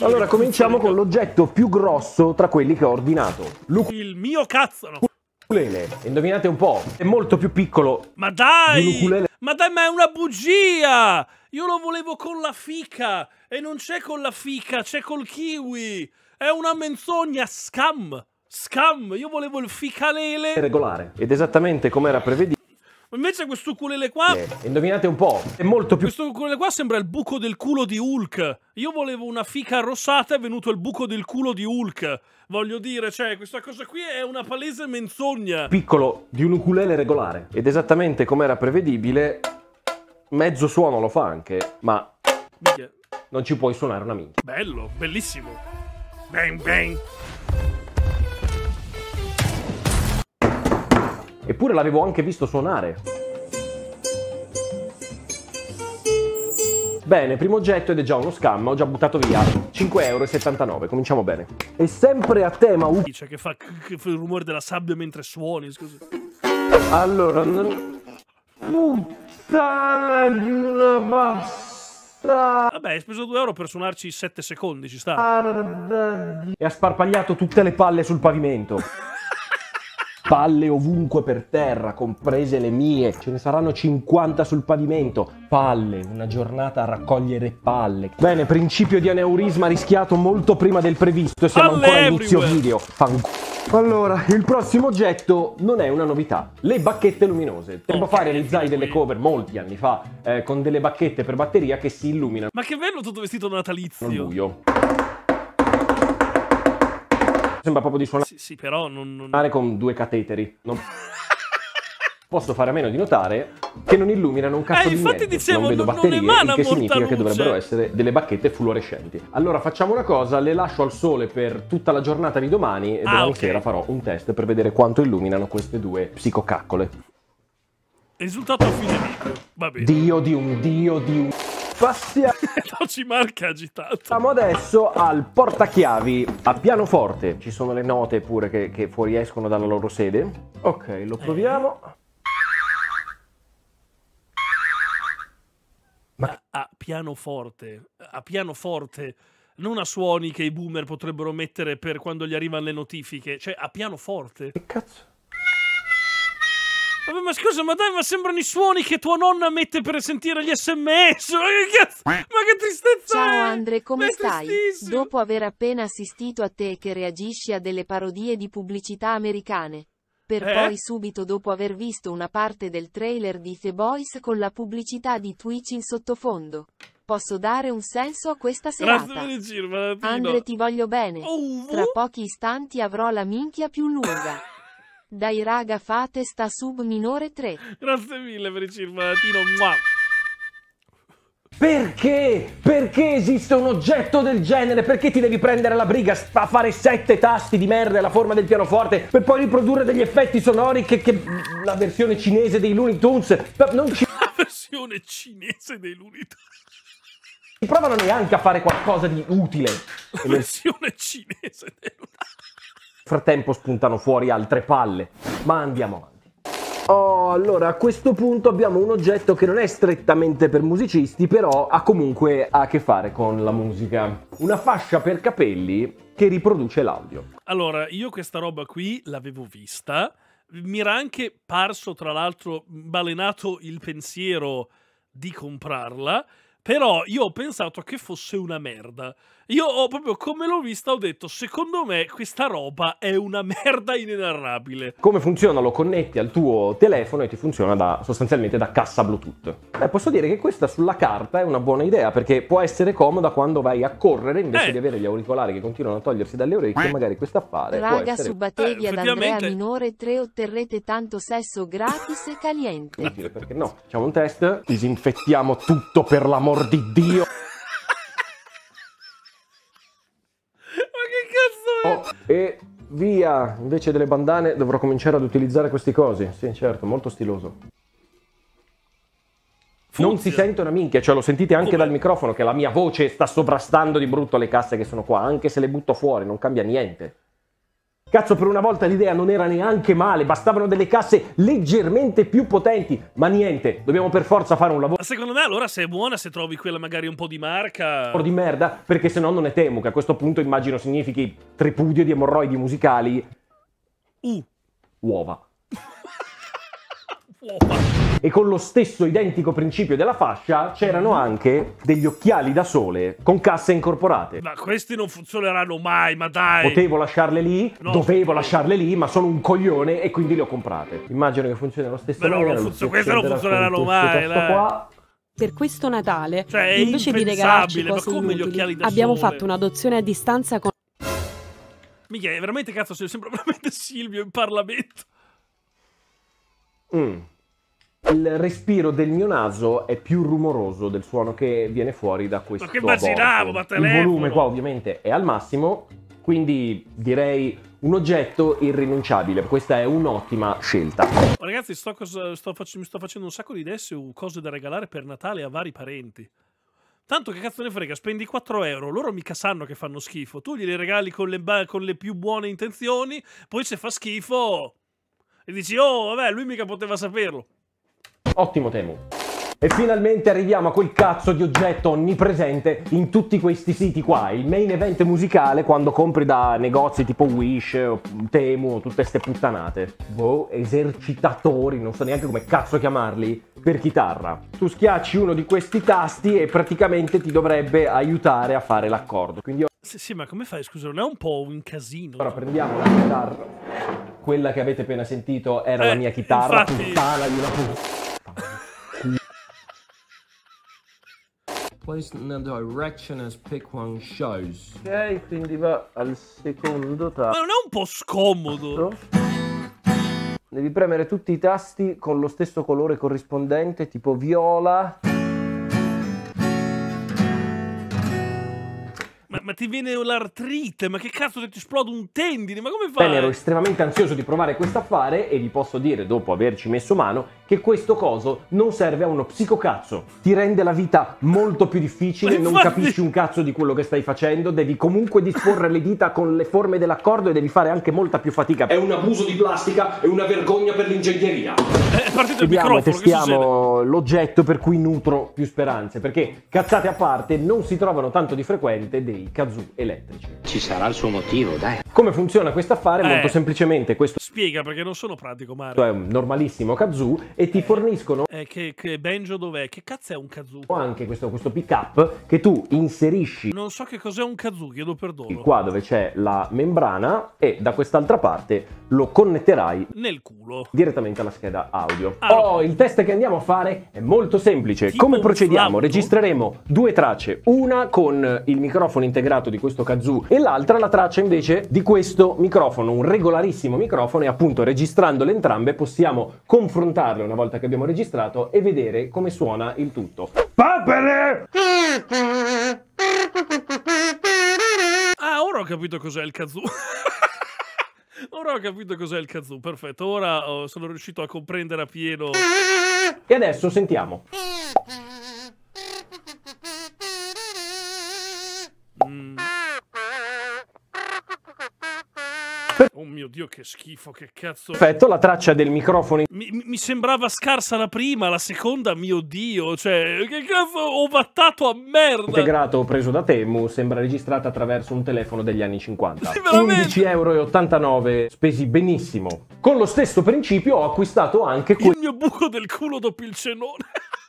Allora cominciamo con l'oggetto più grosso tra quelli che ho ordinato. Lu il mio cazzo! No. Ukulele. Indovinate un po', è molto più piccolo. Ma dai! Ma dai, ma è una bugia! Io lo volevo con la fica e non c'è con la fica, c'è col kiwi. È una menzogna, scam! Scam! Io volevo il ficalele! Regolare ed esattamente come era prevedibile. Invece questo ukulele qua... Eh, indovinate un po', è molto più... Questo ukulele qua sembra il buco del culo di Hulk. Io volevo una fica rossata, è venuto il buco del culo di Hulk. Voglio dire, cioè, questa cosa qui è una palese menzogna. Piccolo, di un ukulele regolare. Ed esattamente come era prevedibile, mezzo suono lo fa anche, ma... Minchia. Non ci puoi suonare una minchia. Bello, bellissimo. Bang bang. Eppure l'avevo anche visto suonare. Bene, primo oggetto ed è già uno scam, ho già buttato via 5,79€, cominciamo bene. E sempre a tema... U- cioè che fa, che fa il rumore della sabbia mentre suoni, scusa. Allora... Puttana di una bassa. Vabbè, hai speso 2 euro per suonarci 7 secondi, ci sta. E ha sparpagliato tutte le palle sul pavimento palle ovunque per terra, comprese le mie, ce ne saranno 50 sul pavimento, palle, una giornata a raccogliere palle. Bene, principio di aneurisma rischiato molto prima del previsto, siamo All ancora all'inizio video, fanculo. Allora, il prossimo oggetto non è una novità, le bacchette luminose. Tempo fa realizzai delle cover molti anni fa eh, con delle bacchette per batteria che si illuminano. Ma che bello tutto vestito natalizio! Al buio. Sembra proprio di suonare. Sì, sì, però non. non... con due cateteri. Non... Posso fare a meno di notare che non illuminano un cazzo eh, di niente. Dicevo, non vedo non, batterie, non il che significa luce. che dovrebbero essere delle bacchette fluorescenti. Allora facciamo una cosa, le lascio al sole per tutta la giornata di domani e ah, domani okay. sera farò un test per vedere quanto illuminano queste due psicocaccole. Risultato a fine Va bene. Dio di un, dio di un... Passiamo. non ci marca agitato. Siamo adesso al portachiavi a pianoforte. Ci sono le note pure che, che fuoriescono dalla loro sede. Ok, lo proviamo. Ma... A, a pianoforte, a pianoforte, non a suoni che i boomer potrebbero mettere per quando gli arrivano le notifiche, cioè a pianoforte. Che cazzo? Vabbè, ma scusa, ma dai, ma sembrano i suoni che tua nonna mette per sentire gli sms. Ma che cazzo? Ma che tristezza! Ciao Andre, come stai? Dopo aver appena assistito a te che reagisci a delle parodie di pubblicità americane. Per eh? poi subito dopo aver visto una parte del trailer di The Boys con la pubblicità di Twitch in sottofondo posso dare un senso a questa serata. Andre ti voglio bene. Oh, Tra oh. pochi istanti avrò la minchia più lunga. Dai raga fate sta sub minore 3. Grazie mille per il circolatino. Wow. Perché? Perché esiste un oggetto del genere? Perché ti devi prendere la briga a fare sette tasti di merda alla forma del pianoforte per poi riprodurre degli effetti sonori che, che la versione cinese dei Looney Tunes non ci... La versione cinese dei Looney Tunes provano neanche a fare qualcosa di utile. La versione cinese dei Looney Tunes frattempo spuntano fuori altre palle, ma andiamo avanti. Oh, allora a questo punto abbiamo un oggetto che non è strettamente per musicisti, però ha comunque a che fare con la musica. Una fascia per capelli che riproduce l'audio. Allora, io questa roba qui l'avevo vista, mi era anche parso, tra l'altro, balenato il pensiero di comprarla, però io ho pensato che fosse una merda. Io ho proprio come l'ho vista ho detto secondo me questa roba è una merda inenarrabile. Come funziona? Lo connetti al tuo telefono e ti funziona da, sostanzialmente da cassa Bluetooth. Beh, posso dire che questa sulla carta è una buona idea perché può essere comoda quando vai a correre invece eh. di avere gli auricolari che continuano a togliersi dalle orecchie magari questa affare Raga essere... su Batevia eh, effettivamente... da Minore 3 otterrete tanto sesso gratis e caliente. Perché no? Facciamo un test, disinfettiamo tutto per l'amor di Dio. Oh, e via, invece delle bandane dovrò cominciare ad utilizzare questi cosi. Sì, certo, molto stiloso. Funziona. Non si sente una minchia, cioè lo sentite anche Come? dal microfono che la mia voce sta sovrastando di brutto le casse che sono qua, anche se le butto fuori, non cambia niente. Cazzo, per una volta l'idea non era neanche male, bastavano delle casse leggermente più potenti, ma niente, dobbiamo per forza fare un lavoro. Ma Secondo me allora se è buona se trovi quella magari un po' di marca... Un po' di merda, perché se no non è temo, che a questo punto immagino significhi tripudio di emorroidi musicali. Uh. Uova. Uova e con lo stesso identico principio della fascia c'erano anche degli occhiali da sole con casse incorporate. Ma questi non funzioneranno mai, ma dai! Potevo lasciarle lì, no, dovevo lasciarle lì, ma sono un coglione e quindi le ho comprate. Immagino che funzioni allo stesso modo. Però non funziona, queste non funzioneranno mai, eh. Qua, per questo Natale, cioè, invece di regalarci cose inutili, abbiamo sole. fatto un'adozione a distanza con... Mica, veramente cazzo, sei sempre veramente Silvio in Parlamento. Mm. Il respiro del mio naso è più rumoroso del suono che viene fuori da questo Ma che immaginavo, ma telefono! Il volume qua ovviamente è al massimo, quindi direi un oggetto irrinunciabile. Questa è un'ottima scelta. Ragazzi, sto sto mi sto facendo un sacco di idee su cose da regalare per Natale a vari parenti. Tanto che cazzo ne frega, spendi 4 euro, loro mica sanno che fanno schifo. Tu glieli regali con le, con le più buone intenzioni, poi se fa schifo... E dici, oh, vabbè, lui mica poteva saperlo. Ottimo Temu. E finalmente arriviamo a quel cazzo di oggetto onnipresente in tutti questi siti qua, il main event musicale quando compri da negozi tipo Wish, o Temu, o tutte ste puttanate. Boh, esercitatori, non so neanche come cazzo chiamarli, per chitarra. Tu schiacci uno di questi tasti e praticamente ti dovrebbe aiutare a fare l'accordo. Quindi io... Sì, sì, ma come fai? Scusa, non è un po' un casino? Ora prendiamo la chitarra. Quella che avete appena sentito era eh, la mia chitarra, infatti... puttana di una puttana. Place in the direction as pick one shows. Ok, quindi va al secondo tasto. Ma non è un po' scomodo? Devi premere tutti i tasti con lo stesso colore corrispondente, tipo viola. ma ti viene l'artrite, ma che cazzo se ti esplode un tendine, ma come fai? Bene, ero estremamente ansioso di provare questo affare e vi posso dire, dopo averci messo mano, che questo coso non serve a uno psicocazzo. Ti rende la vita molto più difficile, infatti... non capisci un cazzo di quello che stai facendo, devi comunque disporre le dita con le forme dell'accordo e devi fare anche molta più fatica. È un abuso di plastica e una vergogna per l'ingegneria. Eh, è partito il Vediamo, microfono, testiamo l'oggetto per cui nutro più speranze, perché cazzate a parte non si trovano tanto di frequente dei kazoo elettrici. Ci sarà il suo motivo, dai. Come funziona questo affare? Eh. Molto semplicemente questo... Spiega perché non sono pratico, Mario. Cioè, è un normalissimo kazoo e ti eh. forniscono... Eh, che, che Benjo dov'è? Che cazzo è un kazoo? Ho anche questo, questo pick up che tu inserisci... Non so che cos'è un kazoo, chiedo perdono. Qua dove c'è la membrana e da quest'altra parte lo connetterai... Nel culo. Direttamente alla scheda audio. Allora. Ah, oh, il test che andiamo a fare è molto semplice. Tipo Come procediamo? Registreremo due tracce, una con il microfono integrato integrato di questo kazoo e l'altra la traccia invece di questo microfono, un regolarissimo microfono e appunto registrandole entrambe possiamo confrontarle una volta che abbiamo registrato e vedere come suona il tutto. Papere! Ah, ora ho capito cos'è il kazoo. Ora ho capito cos'è il kazoo, perfetto. Ora oh, sono riuscito a comprendere a pieno. E adesso sentiamo. Oh mio dio, che schifo, che cazzo. Perfetto, la traccia del microfono. Mi, mi, sembrava scarsa la prima, la seconda, mio dio, cioè, che cazzo ho vattato a merda. Integrato preso da Temu, sembra registrata attraverso un telefono degli anni 50. Sì, 11,89 euro, spesi benissimo. Con lo stesso principio ho acquistato anche... Il mio buco del culo dopo il cenone.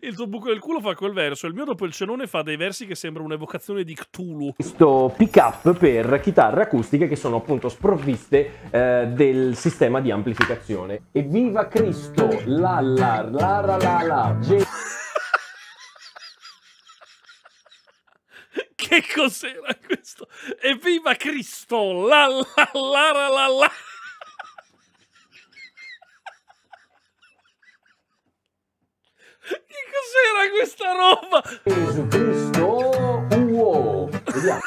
il tuo buco del culo fa quel verso, il mio dopo il cenone fa dei versi che sembra un'evocazione di Cthulhu. Questo pick up per chitarre acustiche che sono appunto sprovviste eh, del sistema di amplificazione. Evviva Cristo! La la la la la la! Ge- che cos'era questo? Evviva Cristo! La la la la la la! Che cos'era questa roba? Gesù Cristo, wow. Vediamo.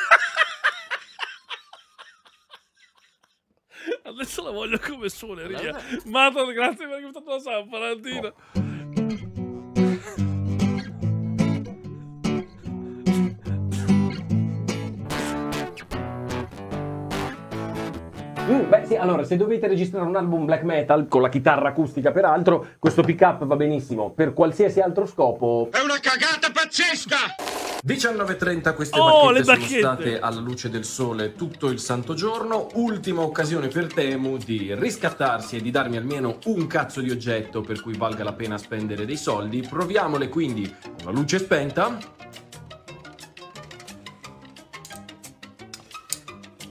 Adesso la voglio come suoneria. Eh. Matan, grazie per aver aiutato la San Valentino. Oh. Mm, beh sì, allora se dovete registrare un album black metal con la chitarra acustica peraltro, questo pick up va benissimo, per qualsiasi altro scopo... È una cagata pazzesca! 19.30 queste oh, bacchette, bacchette sono state alla luce del sole tutto il santo giorno, ultima occasione per Temu di riscattarsi e di darmi almeno un cazzo di oggetto per cui valga la pena spendere dei soldi, proviamole quindi con la luce spenta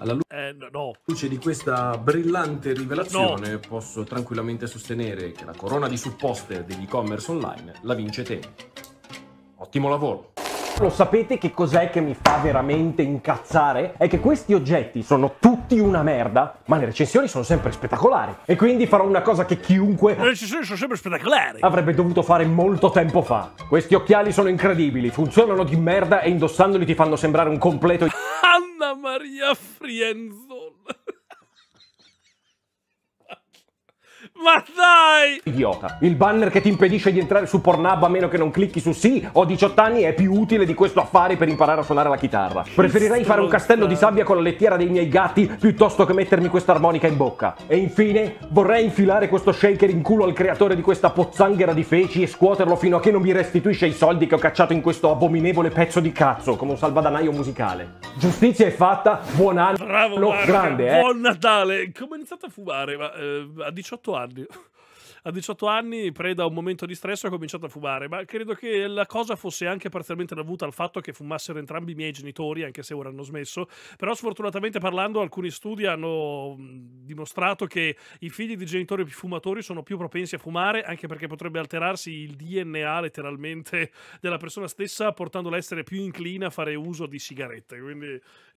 Alla luce, eh, no. luce di questa brillante rivelazione no. posso tranquillamente sostenere che la corona di supposter delle commerce online la vince te. Ottimo lavoro! Lo sapete che cos'è che mi fa veramente incazzare? È che questi oggetti sono tutti tutti una merda, ma le recensioni sono sempre spettacolari. E quindi farò una cosa che chiunque... Le recensioni sono sempre spettacolari! Avrebbe dovuto fare molto tempo fa. Questi occhiali sono incredibili, funzionano di merda e indossandoli ti fanno sembrare un completo... Anna Maria Frienzon! Ma dai! Idiota. Il banner che ti impedisce di entrare su Pornhub a meno che non clicchi su sì, ho 18 anni, è più utile di questo affare per imparare a suonare la chitarra. Preferirei fare un castello di sabbia con la lettiera dei miei gatti piuttosto che mettermi questa armonica in bocca. E infine, vorrei infilare questo shaker in culo al creatore di questa pozzanghera di feci e scuoterlo fino a che non mi restituisce i soldi che ho cacciato in questo abominevole pezzo di cazzo, come un salvadanaio musicale. Giustizia è fatta, buon anno. Bravo, grande, eh. Buon Natale. Come ho iniziato a fumare? Ma, eh, a 18 anni tardi. A 18 anni, preda a un momento di stress, ho cominciato a fumare, ma credo che la cosa fosse anche parzialmente dovuta al fatto che fumassero entrambi i miei genitori, anche se ora hanno smesso. Però sfortunatamente parlando, alcuni studi hanno dimostrato che i figli di genitori fumatori sono più propensi a fumare, anche perché potrebbe alterarsi il DNA letteralmente della persona stessa, portandola a essere più inclina a fare uso di sigarette. Quindi